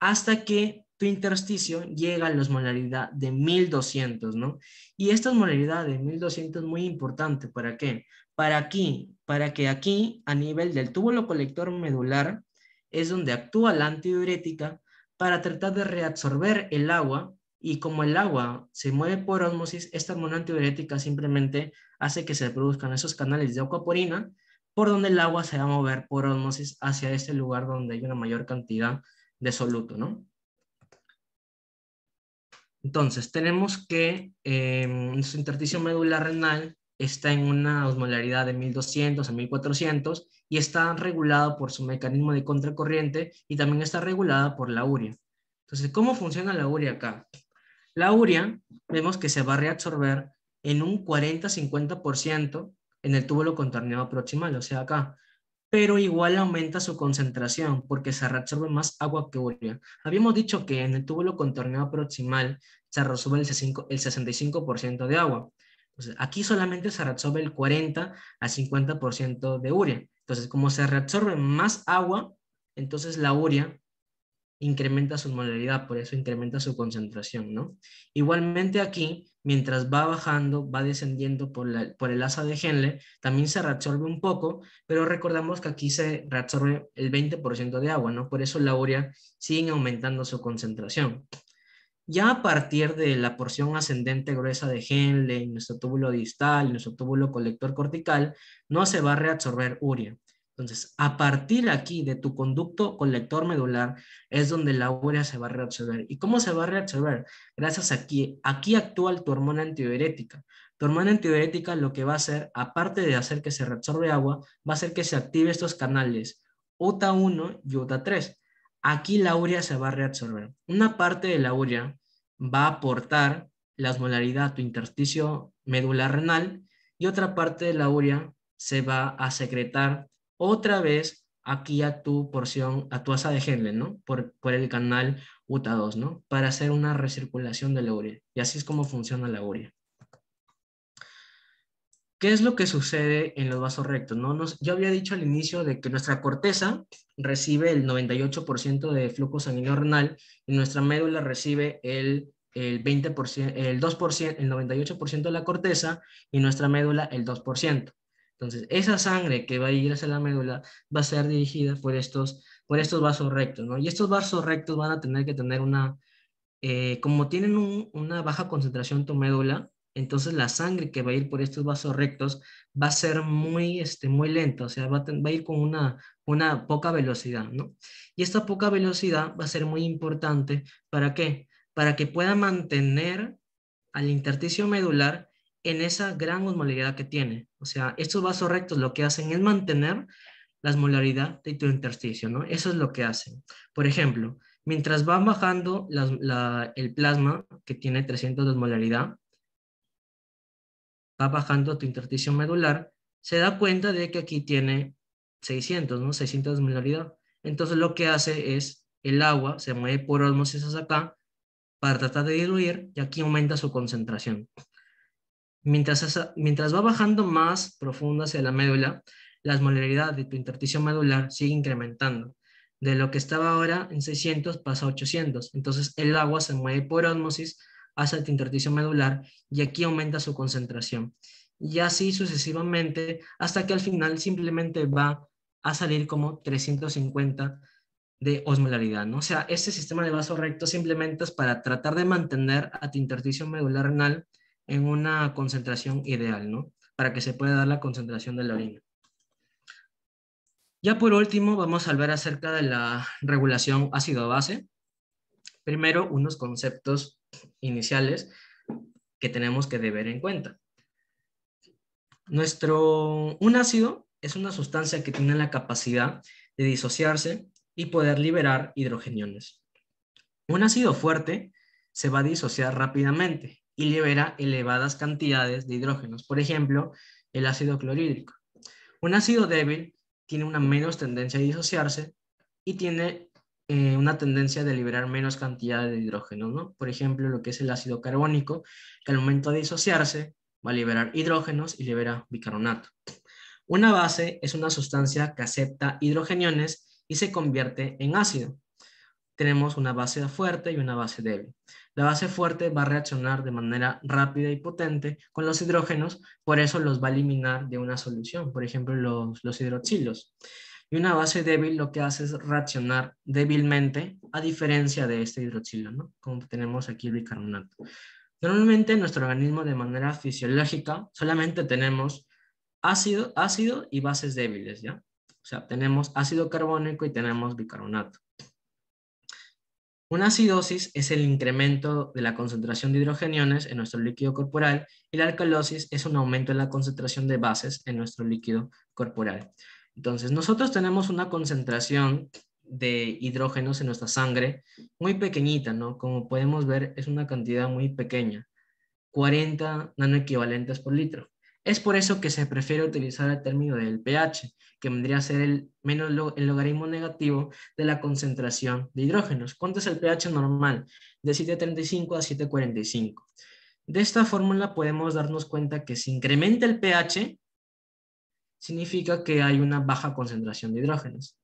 hasta que tu intersticio llega a la osmolaridad de 1200, ¿no? Y esta osmolaridad de 1200 es muy importante, ¿para qué? Para aquí, para que aquí, a nivel del túbulo colector medular, es donde actúa la antidiurética para tratar de reabsorber el agua y como el agua se mueve por osmosis, esta hormona antidiurética simplemente hace que se produzcan esos canales de acuaporina por donde el agua se va a mover por osmosis hacia este lugar donde hay una mayor cantidad de de soluto, ¿no? Entonces, tenemos que em, su intersticio medular renal está en una osmolaridad de 1200 a 1400 y está regulado por su mecanismo de contracorriente y también está regulada por la urea. Entonces, ¿cómo funciona la urea acá? La urea vemos que se va a reabsorber en un 40-50% en el túbulo contorneado proximal, o sea, acá pero igual aumenta su concentración porque se reabsorbe más agua que urea. Habíamos dicho que en el túbulo contorneado proximal se reabsorbe el 65% de agua. Entonces, aquí solamente se reabsorbe el 40 a 50% de urea. Entonces, como se reabsorbe más agua, entonces la urea incrementa su molaridad por eso incrementa su concentración, ¿no? Igualmente aquí, mientras va bajando, va descendiendo por, la, por el asa de Henle, también se reabsorbe un poco, pero recordamos que aquí se reabsorbe el 20% de agua, ¿no? Por eso la urea sigue aumentando su concentración. Ya a partir de la porción ascendente gruesa de Henle, nuestro túbulo distal, nuestro túbulo colector cortical, no se va a reabsorber urea. Entonces, a partir aquí de tu conducto colector medular es donde la urea se va a reabsorber. ¿Y cómo se va a reabsorber? Gracias a que aquí actúa tu hormona antidiurética. Tu hormona antidiurética lo que va a hacer, aparte de hacer que se reabsorbe agua, va a hacer que se active estos canales UTA1 y UTA3. Aquí la urea se va a reabsorber. Una parte de la urea va a aportar la osmolaridad a tu intersticio medular renal y otra parte de la urea se va a secretar otra vez aquí a tu porción, a tu asa de Henle ¿no? Por, el canal UTA2, ¿no? Para hacer una recirculación de la urea. Y así es como funciona la urea. ¿Qué es lo que sucede en los vasos rectos? No? Nos, yo había dicho al inicio de que nuestra corteza recibe el 98% de flujo sanguíneo renal y nuestra médula recibe el, el 2%, el 98% de la corteza y nuestra médula el 2%. Entonces, esa sangre que va a ir hacia la médula va a ser dirigida por estos, por estos vasos rectos, ¿no? Y estos vasos rectos van a tener que tener una, eh, como tienen una baja concentración tu médula, entonces la sangre que va a ir por estos vasos rectos va a ser muy, este, muy lenta, o sea, va a, ir con una, una poca velocidad, ¿no? Y esta poca velocidad va a ser muy importante, ¿para qué? Para que pueda mantener al intersticio medular en esa gran osmolaridad que tiene. O sea, estos vasos rectos lo que hacen es mantener la osmolaridad de tu intersticio, ¿no? Eso es lo que hacen. Por ejemplo, mientras va bajando el plasma, que tiene 300 de osmolaridad, va bajando tu intersticio medular, se da cuenta de que aquí tiene 600, ¿no? 600 de osmolaridad. Entonces lo que hace es, el agua se mueve por osmosis hasta acá para tratar de diluir y aquí aumenta su concentración. Mientras, va bajando más profundo hacia la médula, la osmolaridad de tu intersticio medular sigue incrementando. De lo que estaba ahora en 600 pasa a 800. Entonces el agua se mueve por ósmosis hacia el intersticio medular y aquí aumenta su concentración. Y así sucesivamente hasta que al final simplemente va a salir como 350 de osmolaridad, O sea, este sistema de vaso recto simplemente es para tratar de mantener a tu intersticio medular renal en una concentración ideal, ¿no? Para que se pueda dar la concentración de la orina. Ya por último, vamos a hablar acerca de la regulación ácido-base. Primero, unos conceptos iniciales que tenemos que deber en cuenta. Nuestro, un ácido es una sustancia que tiene la capacidad de disociarse y poder liberar hidrogeniones. Un ácido fuerte se va a disociar rápidamente y libera elevadas cantidades de hidrógenos, por ejemplo, el ácido clorhídrico. Un ácido débil tiene una menos tendencia a disociarse y tiene eh, una tendencia de liberar menos cantidad de hidrógeno, Por ejemplo, lo que es el ácido carbónico, que al momento de disociarse va a liberar hidrógenos y libera bicarbonato. Una base es una sustancia que acepta hidrogeniones y se convierte en ácido tenemos una base fuerte y una base débil. La base fuerte va a reaccionar de manera rápida y potente con los hidrógenos, por eso los va a eliminar de una solución, por ejemplo, los, los hidroxilos. Y una base débil lo que hace es reaccionar débilmente, a diferencia de este hidroxilo, ¿no? como tenemos aquí el bicarbonato. Normalmente en nuestro organismo de manera fisiológica solamente tenemos ácido, ácido y bases débiles, ¿ya? O sea, tenemos ácido carbónico y tenemos bicarbonato. Una acidosis es el incremento de la concentración de hidrogeniones en nuestro líquido corporal y la alcalosis es un aumento en la concentración de bases en nuestro líquido corporal. Entonces, nosotros tenemos una concentración de hidrógenos en nuestra sangre muy pequeñita, ¿no? Como podemos ver, es una cantidad muy pequeña, 40 nanoequivalentes por litro. Es por eso que se prefiere utilizar el término del pH, que vendría a ser el, menos el logaritmo negativo de la concentración de hidrógenos. ¿Cuánto es el pH normal? De 7,35 a 7,45. De esta fórmula podemos darnos cuenta que si incrementa el pH, significa que hay una baja concentración de hidrógenos.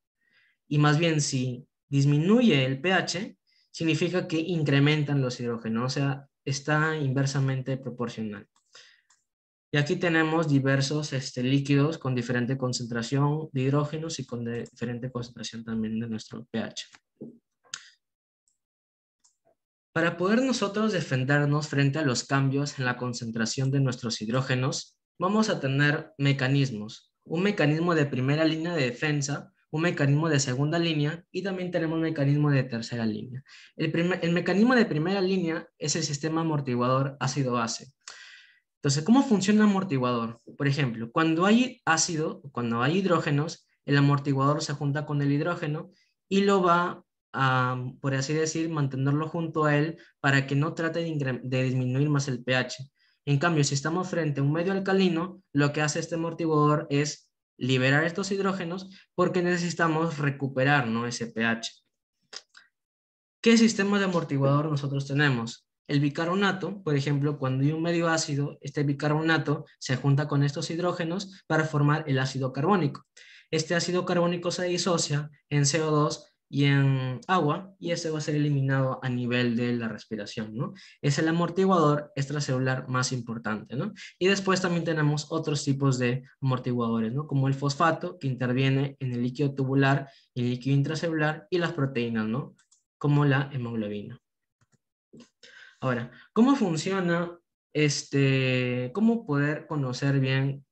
Y más bien, si disminuye el pH, significa que incrementan los hidrógenos, o sea, está inversamente proporcional. Y aquí tenemos diversos este, líquidos con diferente concentración de hidrógenos y con diferente concentración también de nuestro pH. Para poder nosotros defendernos frente a los cambios en la concentración de nuestros hidrógenos, vamos a tener mecanismos. Un mecanismo de primera línea de defensa, un mecanismo de segunda línea y también tenemos un mecanismo de tercera línea. El, el mecanismo de primera línea es el sistema amortiguador ácido-base. Entonces, ¿cómo funciona el amortiguador? Por ejemplo, cuando hay ácido, cuando hay hidrógenos, el amortiguador se junta con el hidrógeno y lo va a, por así decir, mantenerlo junto a él para que no trate de, disminuir más el pH. En cambio, si estamos frente a un medio alcalino, lo que hace este amortiguador es liberar estos hidrógenos porque necesitamos recuperar ese pH. ¿Qué sistema de amortiguador nosotros tenemos? El bicarbonato, por ejemplo, cuando hay un medio ácido, este bicarbonato se junta con estos hidrógenos para formar el ácido carbónico. Este ácido carbónico se disocia en CO2 y en agua y este va a ser eliminado a nivel de la respiración, ¿no? Es el amortiguador extracelular más importante, ¿no? Y después también tenemos otros tipos de amortiguadores, ¿no? Como el fosfato que interviene en el líquido tubular el líquido intracelular y las proteínas, ¿no? Como la hemoglobina. Ahora, ¿cómo funciona este, cómo poder conocer bien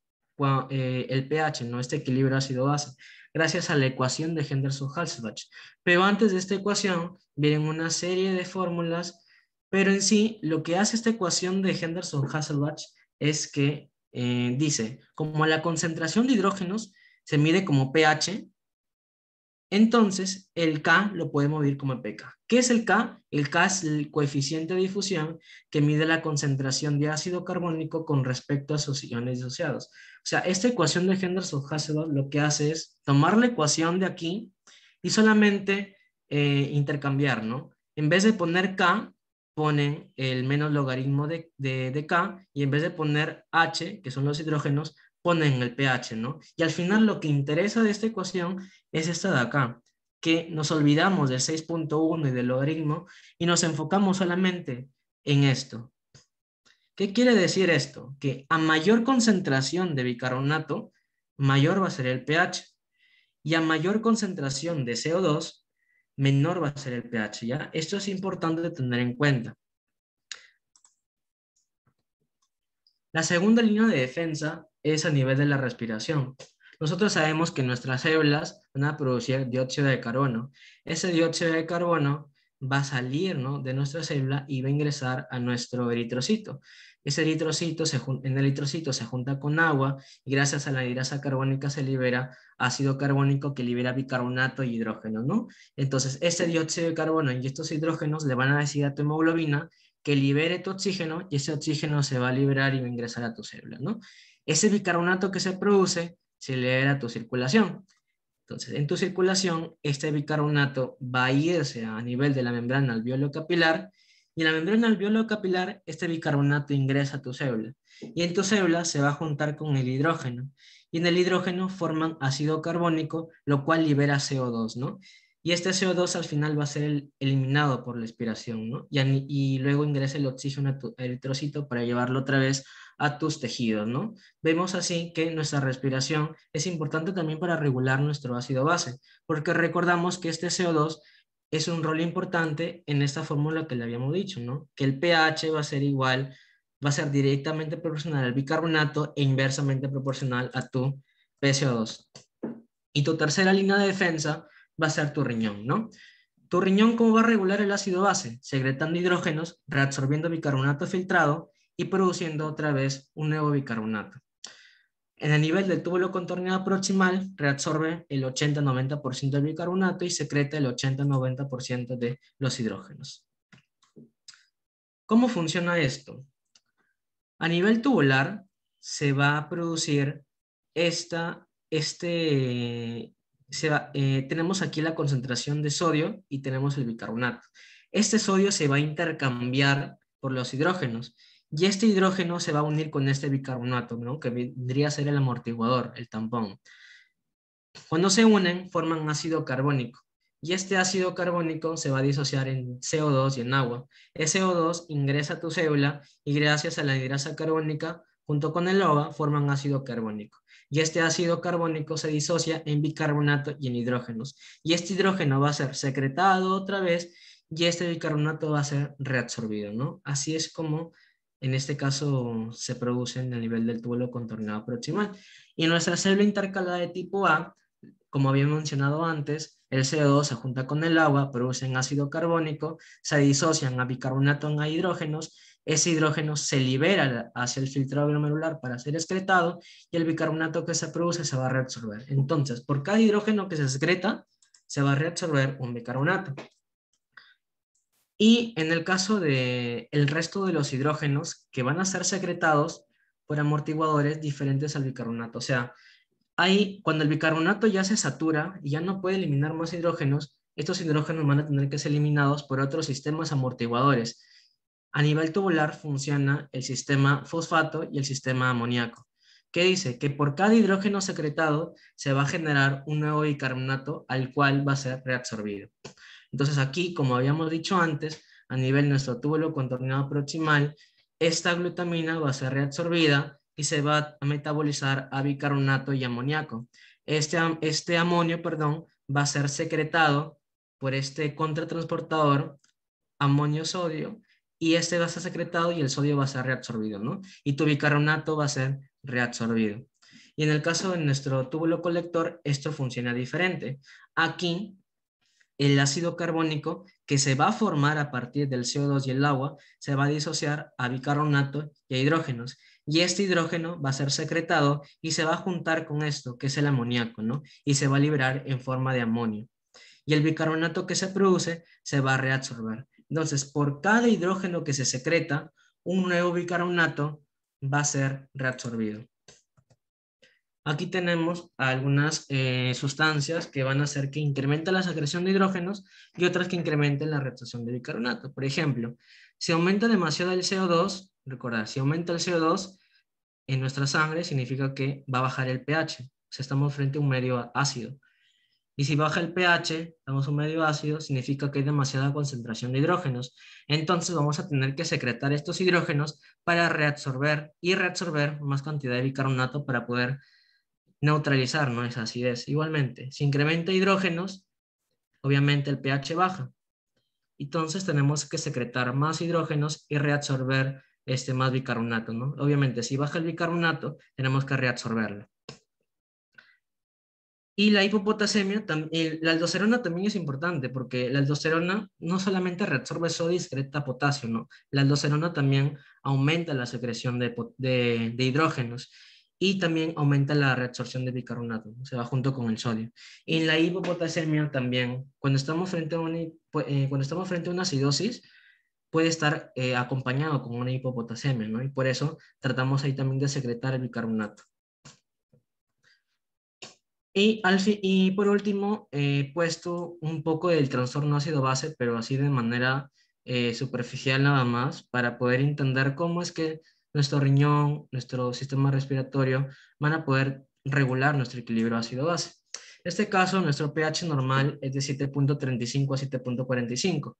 eh, el pH, ¿no? este equilibrio ácido-base, gracias a la ecuación de henderson hasselbalch Pero antes de esta ecuación vienen una serie de fórmulas, pero en sí lo que hace esta ecuación de Henderson-Hasselbach es que eh, dice, como la concentración de hidrógenos se mide como pH, entonces, el K lo podemos ver como pK. ¿Qué es el K? El K es el coeficiente de difusión que mide la concentración de ácido carbónico con respecto a sus iones disociados. O sea, esta ecuación de Henderson-Hasselbalch lo que hace es tomar la ecuación de aquí y solamente eh, intercambiar, ¿no? En vez de poner K, ponen el menos logaritmo de, de K y en vez de poner H, que son los hidrógenos, ponen el pH, ¿no? Y al final lo que interesa de esta ecuación es esta de acá, que nos olvidamos del 6.1 y del logaritmo y nos enfocamos solamente en esto. ¿Qué quiere decir esto? Que a mayor concentración de bicarbonato, mayor va a ser el pH. Y a mayor concentración de CO2, menor va a ser el pH, ¿ya? Esto es importante tener en cuenta. La segunda línea de defensa es a nivel de la respiración. Nosotros sabemos que nuestras células van a producir dióxido de carbono. Ese dióxido de carbono va a salir de nuestra célula y va a ingresar a nuestro eritrocito. Ese eritrocito se en el eritrocito se junta con agua y gracias a la hidrasa carbónica se libera ácido carbónico que libera bicarbonato y hidrógeno, ¿no? Entonces, ese dióxido de carbono y estos hidrógenos le van a decir a tu hemoglobina que libere tu oxígeno y ese oxígeno se va a liberar y va a ingresar a tu célula, ¿no? Ese bicarbonato que se produce se libera a tu circulación. Entonces, en tu circulación, este bicarbonato va a irse a nivel de la membrana alveolo capilar y en la membrana alveolo capilar, este bicarbonato ingresa a tu célula. Y en tu célula se va a juntar con el hidrógeno. Y en el hidrógeno forman ácido carbónico, lo cual libera CO2, ¿no? Y este CO2 al final va a ser eliminado por la expiración, ¿no? Y, y, luego ingresa el oxígeno a tu eritrocito para llevarlo otra vez a tus tejidos, ¿no? Vemos así que nuestra respiración es importante también para regular nuestro ácido base, porque recordamos que este CO2 es un rol importante en esta fórmula que le habíamos dicho, ¿no? Que el pH va a ser igual, va a ser directamente proporcional al bicarbonato e inversamente proporcional a tu PCO2. Y tu tercera línea de defensa va a ser tu riñón, ¿no? Tu riñón, ¿cómo va a regular el ácido base? Secretando hidrógenos, reabsorbiendo bicarbonato filtrado y produciendo otra vez un nuevo bicarbonato. En el nivel del túbulo contorneado proximal, reabsorbe el 80-90% del bicarbonato y secreta el 80-90% de los hidrógenos. ¿Cómo funciona esto? A nivel tubular, se va a producir esta, este, eh, tenemos aquí la concentración de sodio y tenemos el bicarbonato. Este sodio se va a intercambiar por los hidrógenos y este hidrógeno se va a unir con este bicarbonato, ¿no? que vendría a ser el amortiguador, el tampón. Cuando se unen, forman ácido carbónico. Y este ácido carbónico se va a disociar en CO2 y en agua. Ese CO2 ingresa a tu célula y gracias a la hidrasa carbónica, junto con el OVA, forman ácido carbónico. Y este ácido carbónico se disocia en bicarbonato y en hidrógenos. Y este hidrógeno va a ser secretado otra vez y este bicarbonato va a ser reabsorbido, ¿no? Así es como en este caso se producen a nivel del túbulo contorneado proximal. Y nuestra célula intercalada de tipo A, como había mencionado antes, el CO2 se junta con el agua, producen ácido carbónico, se disocian a bicarbonato a hidrógenos, ese hidrógeno se libera hacia el filtrado glomerular para ser excretado y el bicarbonato que se produce se va a reabsorber. Entonces, por cada hidrógeno que se excreta, se va a reabsorber un bicarbonato. Y en el caso del el resto de los hidrógenos que van a ser secretados por amortiguadores diferentes al bicarbonato. O sea, ahí cuando el bicarbonato ya se satura y ya no puede eliminar más hidrógenos, estos hidrógenos van a tener que ser eliminados por otros sistemas amortiguadores. A nivel tubular funciona el sistema fosfato y el sistema amoníaco, ¿Qué dice que por cada hidrógeno secretado se va a generar un nuevo bicarbonato al cual va a ser reabsorbido. Entonces aquí, como habíamos dicho antes, a nivel nuestro túbulo contorneado proximal, esta glutamina va a ser reabsorbida y se va a metabolizar a bicarbonato y amoníaco. Este, este amonio, perdón, va a ser secretado por este contratransportador amonio-sodio y este va a ser secretado y el sodio va a ser reabsorbido, ¿no? Y tu bicarbonato va a ser reabsorbido. Y en el caso de nuestro túbulo colector, esto funciona diferente. Aquí el ácido carbónico que se va a formar a partir del CO2 y el agua se va a disociar a bicarbonato y a hidrógenos. Y este hidrógeno va a ser secretado y se va a juntar con esto, que es el amoníaco, ¿no? Y se va a liberar en forma de amonio. Y el bicarbonato que se produce se va a reabsorber. Entonces, por cada hidrógeno que se secreta, un nuevo bicarbonato va a ser reabsorbido. Aquí tenemos algunas eh, sustancias que van a hacer que incrementen la secreción de hidrógenos y otras que incrementen la reabsorción de bicarbonato. Por ejemplo, si aumenta demasiado el CO2, recordar, si aumenta el CO2 en nuestra sangre significa que va a bajar el pH, o sea, estamos frente a un medio ácido. Y si baja el pH, estamos un medio ácido, significa que hay demasiada concentración de hidrógenos. Entonces vamos a tener que secretar estos hidrógenos para reabsorber y reabsorber más cantidad de bicarbonato para poder neutralizar ¿no? esa acidez. Igualmente, si incrementa hidrógenos, obviamente el pH baja. Entonces tenemos que secretar más hidrógenos y reabsorber este, más bicarbonato. Obviamente, si baja el bicarbonato, tenemos que reabsorberlo. Y la hipopotasemia, la aldosterona también es importante, porque la aldosterona no solamente reabsorbe sodio y secreta potasio, ¿no? La aldosterona también aumenta la secreción de, de hidrógenos y también aumenta la reabsorción de bicarbonato, se va junto con el sodio. Y la hipopotasemia también, cuando estamos frente a una, pues, eh, cuando estamos frente a una acidosis, puede estar eh, acompañado con una hipopotasemia, ¿no? Y por eso tratamos ahí también de secretar el bicarbonato. Y, y por último, he eh, puesto un poco del trastorno ácido-base, pero así de manera superficial nada más, para poder entender cómo es que nuestro riñón, nuestro sistema respiratorio van a poder regular nuestro equilibrio ácido-base. En este caso, nuestro pH normal es de 7.35 a 7.45,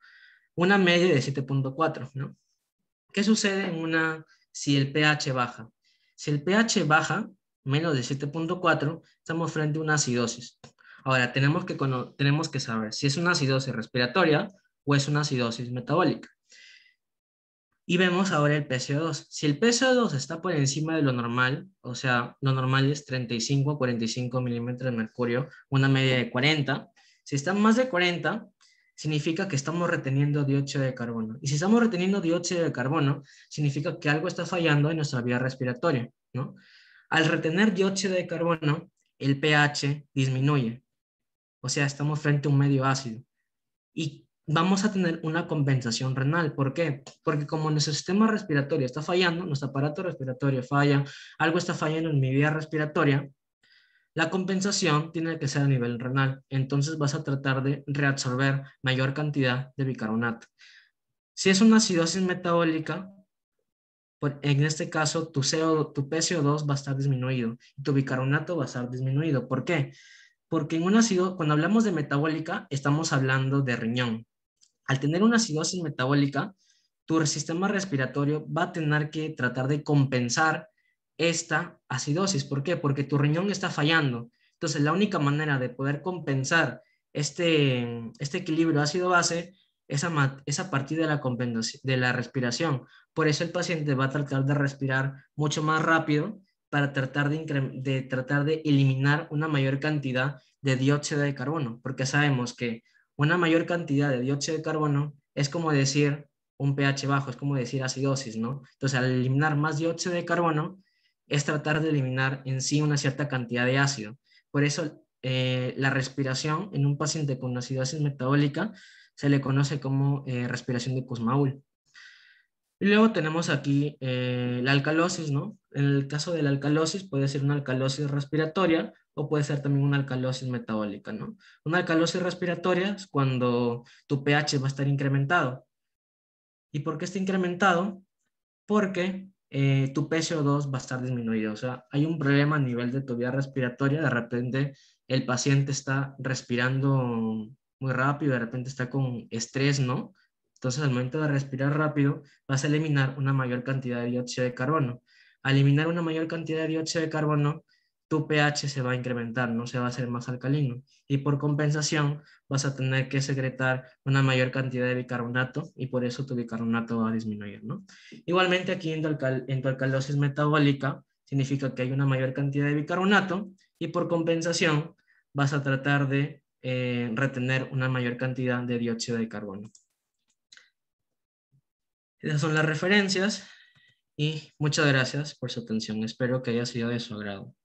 una media de 7.4. ¿no? ¿Qué sucede si el pH baja? Si el pH baja, menos de 7.4, estamos frente a una acidosis. Ahora, tenemos que saber si es una acidosis respiratoria o es una acidosis metabólica. Y vemos ahora el PCO2. Si el PCO2 está por encima de lo normal, o sea, lo normal es 35 a 45 milímetros de mercurio, una media de 40. Si está más de 40, significa que estamos reteniendo dióxido de carbono. Y si estamos reteniendo dióxido de carbono, significa que algo está fallando en nuestra vía respiratoria, ¿no? Al retener dióxido de carbono, el pH disminuye. O sea, estamos frente a un medio ácido. Y vamos a tener una compensación renal. ¿Por qué? Porque como nuestro sistema respiratorio está fallando, nuestro aparato respiratorio falla, algo está fallando en mi vía respiratoria, la compensación tiene que ser a nivel renal. Entonces vas a tratar de reabsorber mayor cantidad de bicarbonato. Si es una acidosis metabólica, en este caso tu, tu PCO2 va a estar disminuido y tu bicarbonato va a estar disminuido. ¿Por qué? Porque en un ácido, cuando hablamos de metabólica, estamos hablando de riñón, al tener una acidosis metabólica, tu sistema respiratorio va a tener que tratar de compensar esta acidosis. ¿Por qué? Porque tu riñón está fallando. Entonces, la única manera de poder compensar este, este equilibrio ácido-base es a, partir de la, de la respiración. Por eso el paciente va a tratar de respirar mucho más rápido para tratar de, tratar de eliminar una mayor cantidad de dióxido de carbono, porque sabemos que una mayor cantidad de dióxido de carbono es como decir un pH bajo, es como decir acidosis, ¿no? Entonces, al eliminar más dióxido de carbono, es tratar de eliminar en sí una cierta cantidad de ácido. Por eso, eh, la respiración en un paciente con acidosis metabólica se le conoce como eh, respiración de Kussmaul. Y luego tenemos aquí eh, la alcalosis, ¿no? En el caso de la alcalosis puede ser una alcalosis respiratoria o puede ser también una alcalosis metabólica, ¿no? Una alcalosis respiratoria es cuando tu pH va a estar incrementado. ¿Y por qué está incrementado? Porque eh, tu PCO2 va a estar disminuido. O sea, hay un problema a nivel de tu vía respiratoria. De repente el paciente está respirando muy rápido, de repente está con estrés, ¿no? Entonces, al momento de respirar rápido, vas a eliminar una mayor cantidad de dióxido de carbono. Al eliminar una mayor cantidad de dióxido de carbono, tu pH se va a incrementar, no se va a hacer más alcalino. Y por compensación vas a tener que secretar una mayor cantidad de bicarbonato y por eso tu bicarbonato va a disminuir, ¿no? Igualmente aquí en tu, alcalosis metabólica significa que hay una mayor cantidad de bicarbonato y por compensación vas a tratar de eh, retener una mayor cantidad de dióxido de carbono. Esas son las referencias y muchas gracias por su atención. Espero que haya sido de su agrado.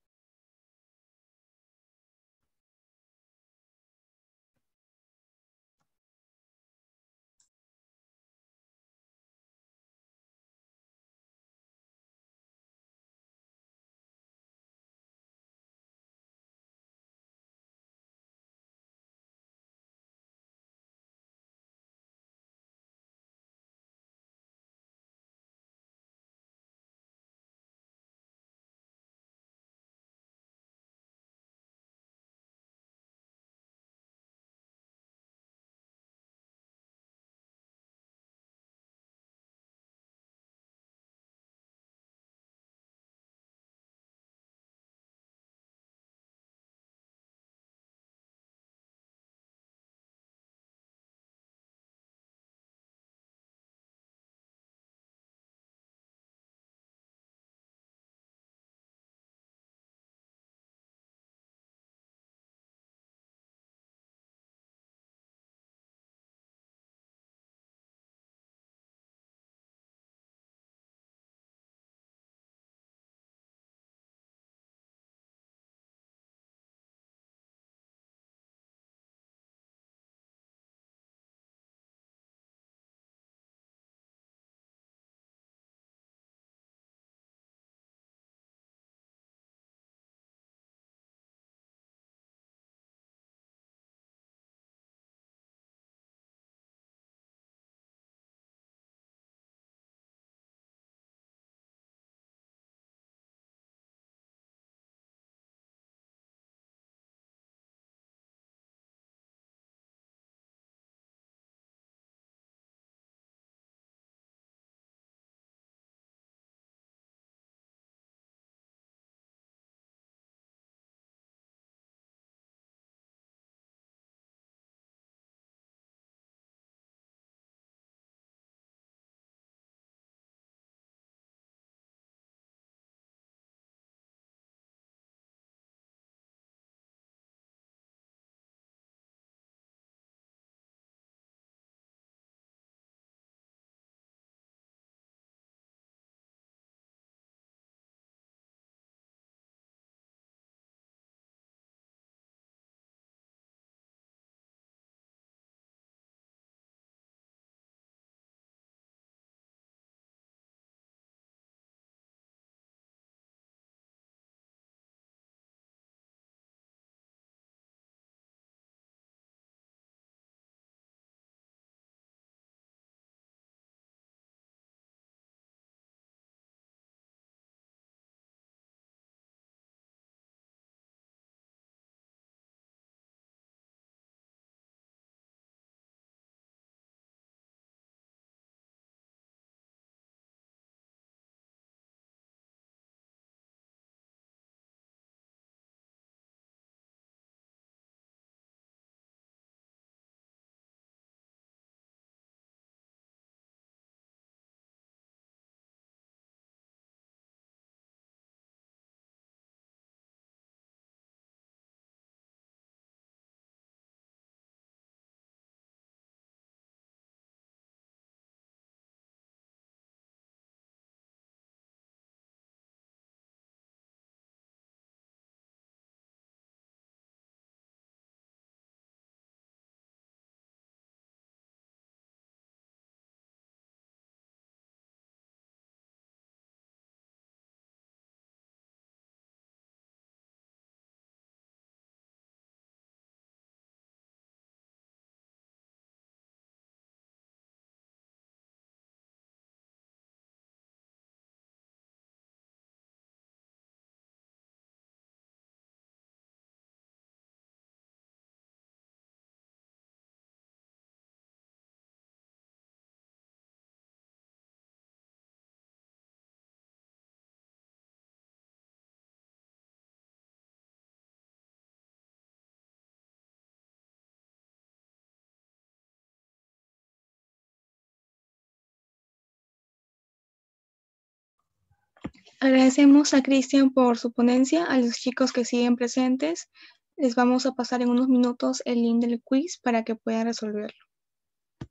Agradecemos a Cristian por su ponencia, a los chicos que siguen presentes. Les vamos a pasar en unos minutos el link del quiz para que puedan resolverlo.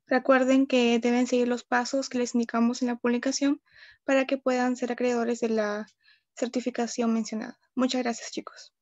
Recuerden que deben seguir los pasos que les indicamos en la publicación para que puedan ser acreedores de la certificación mencionada. Muchas gracias, chicos.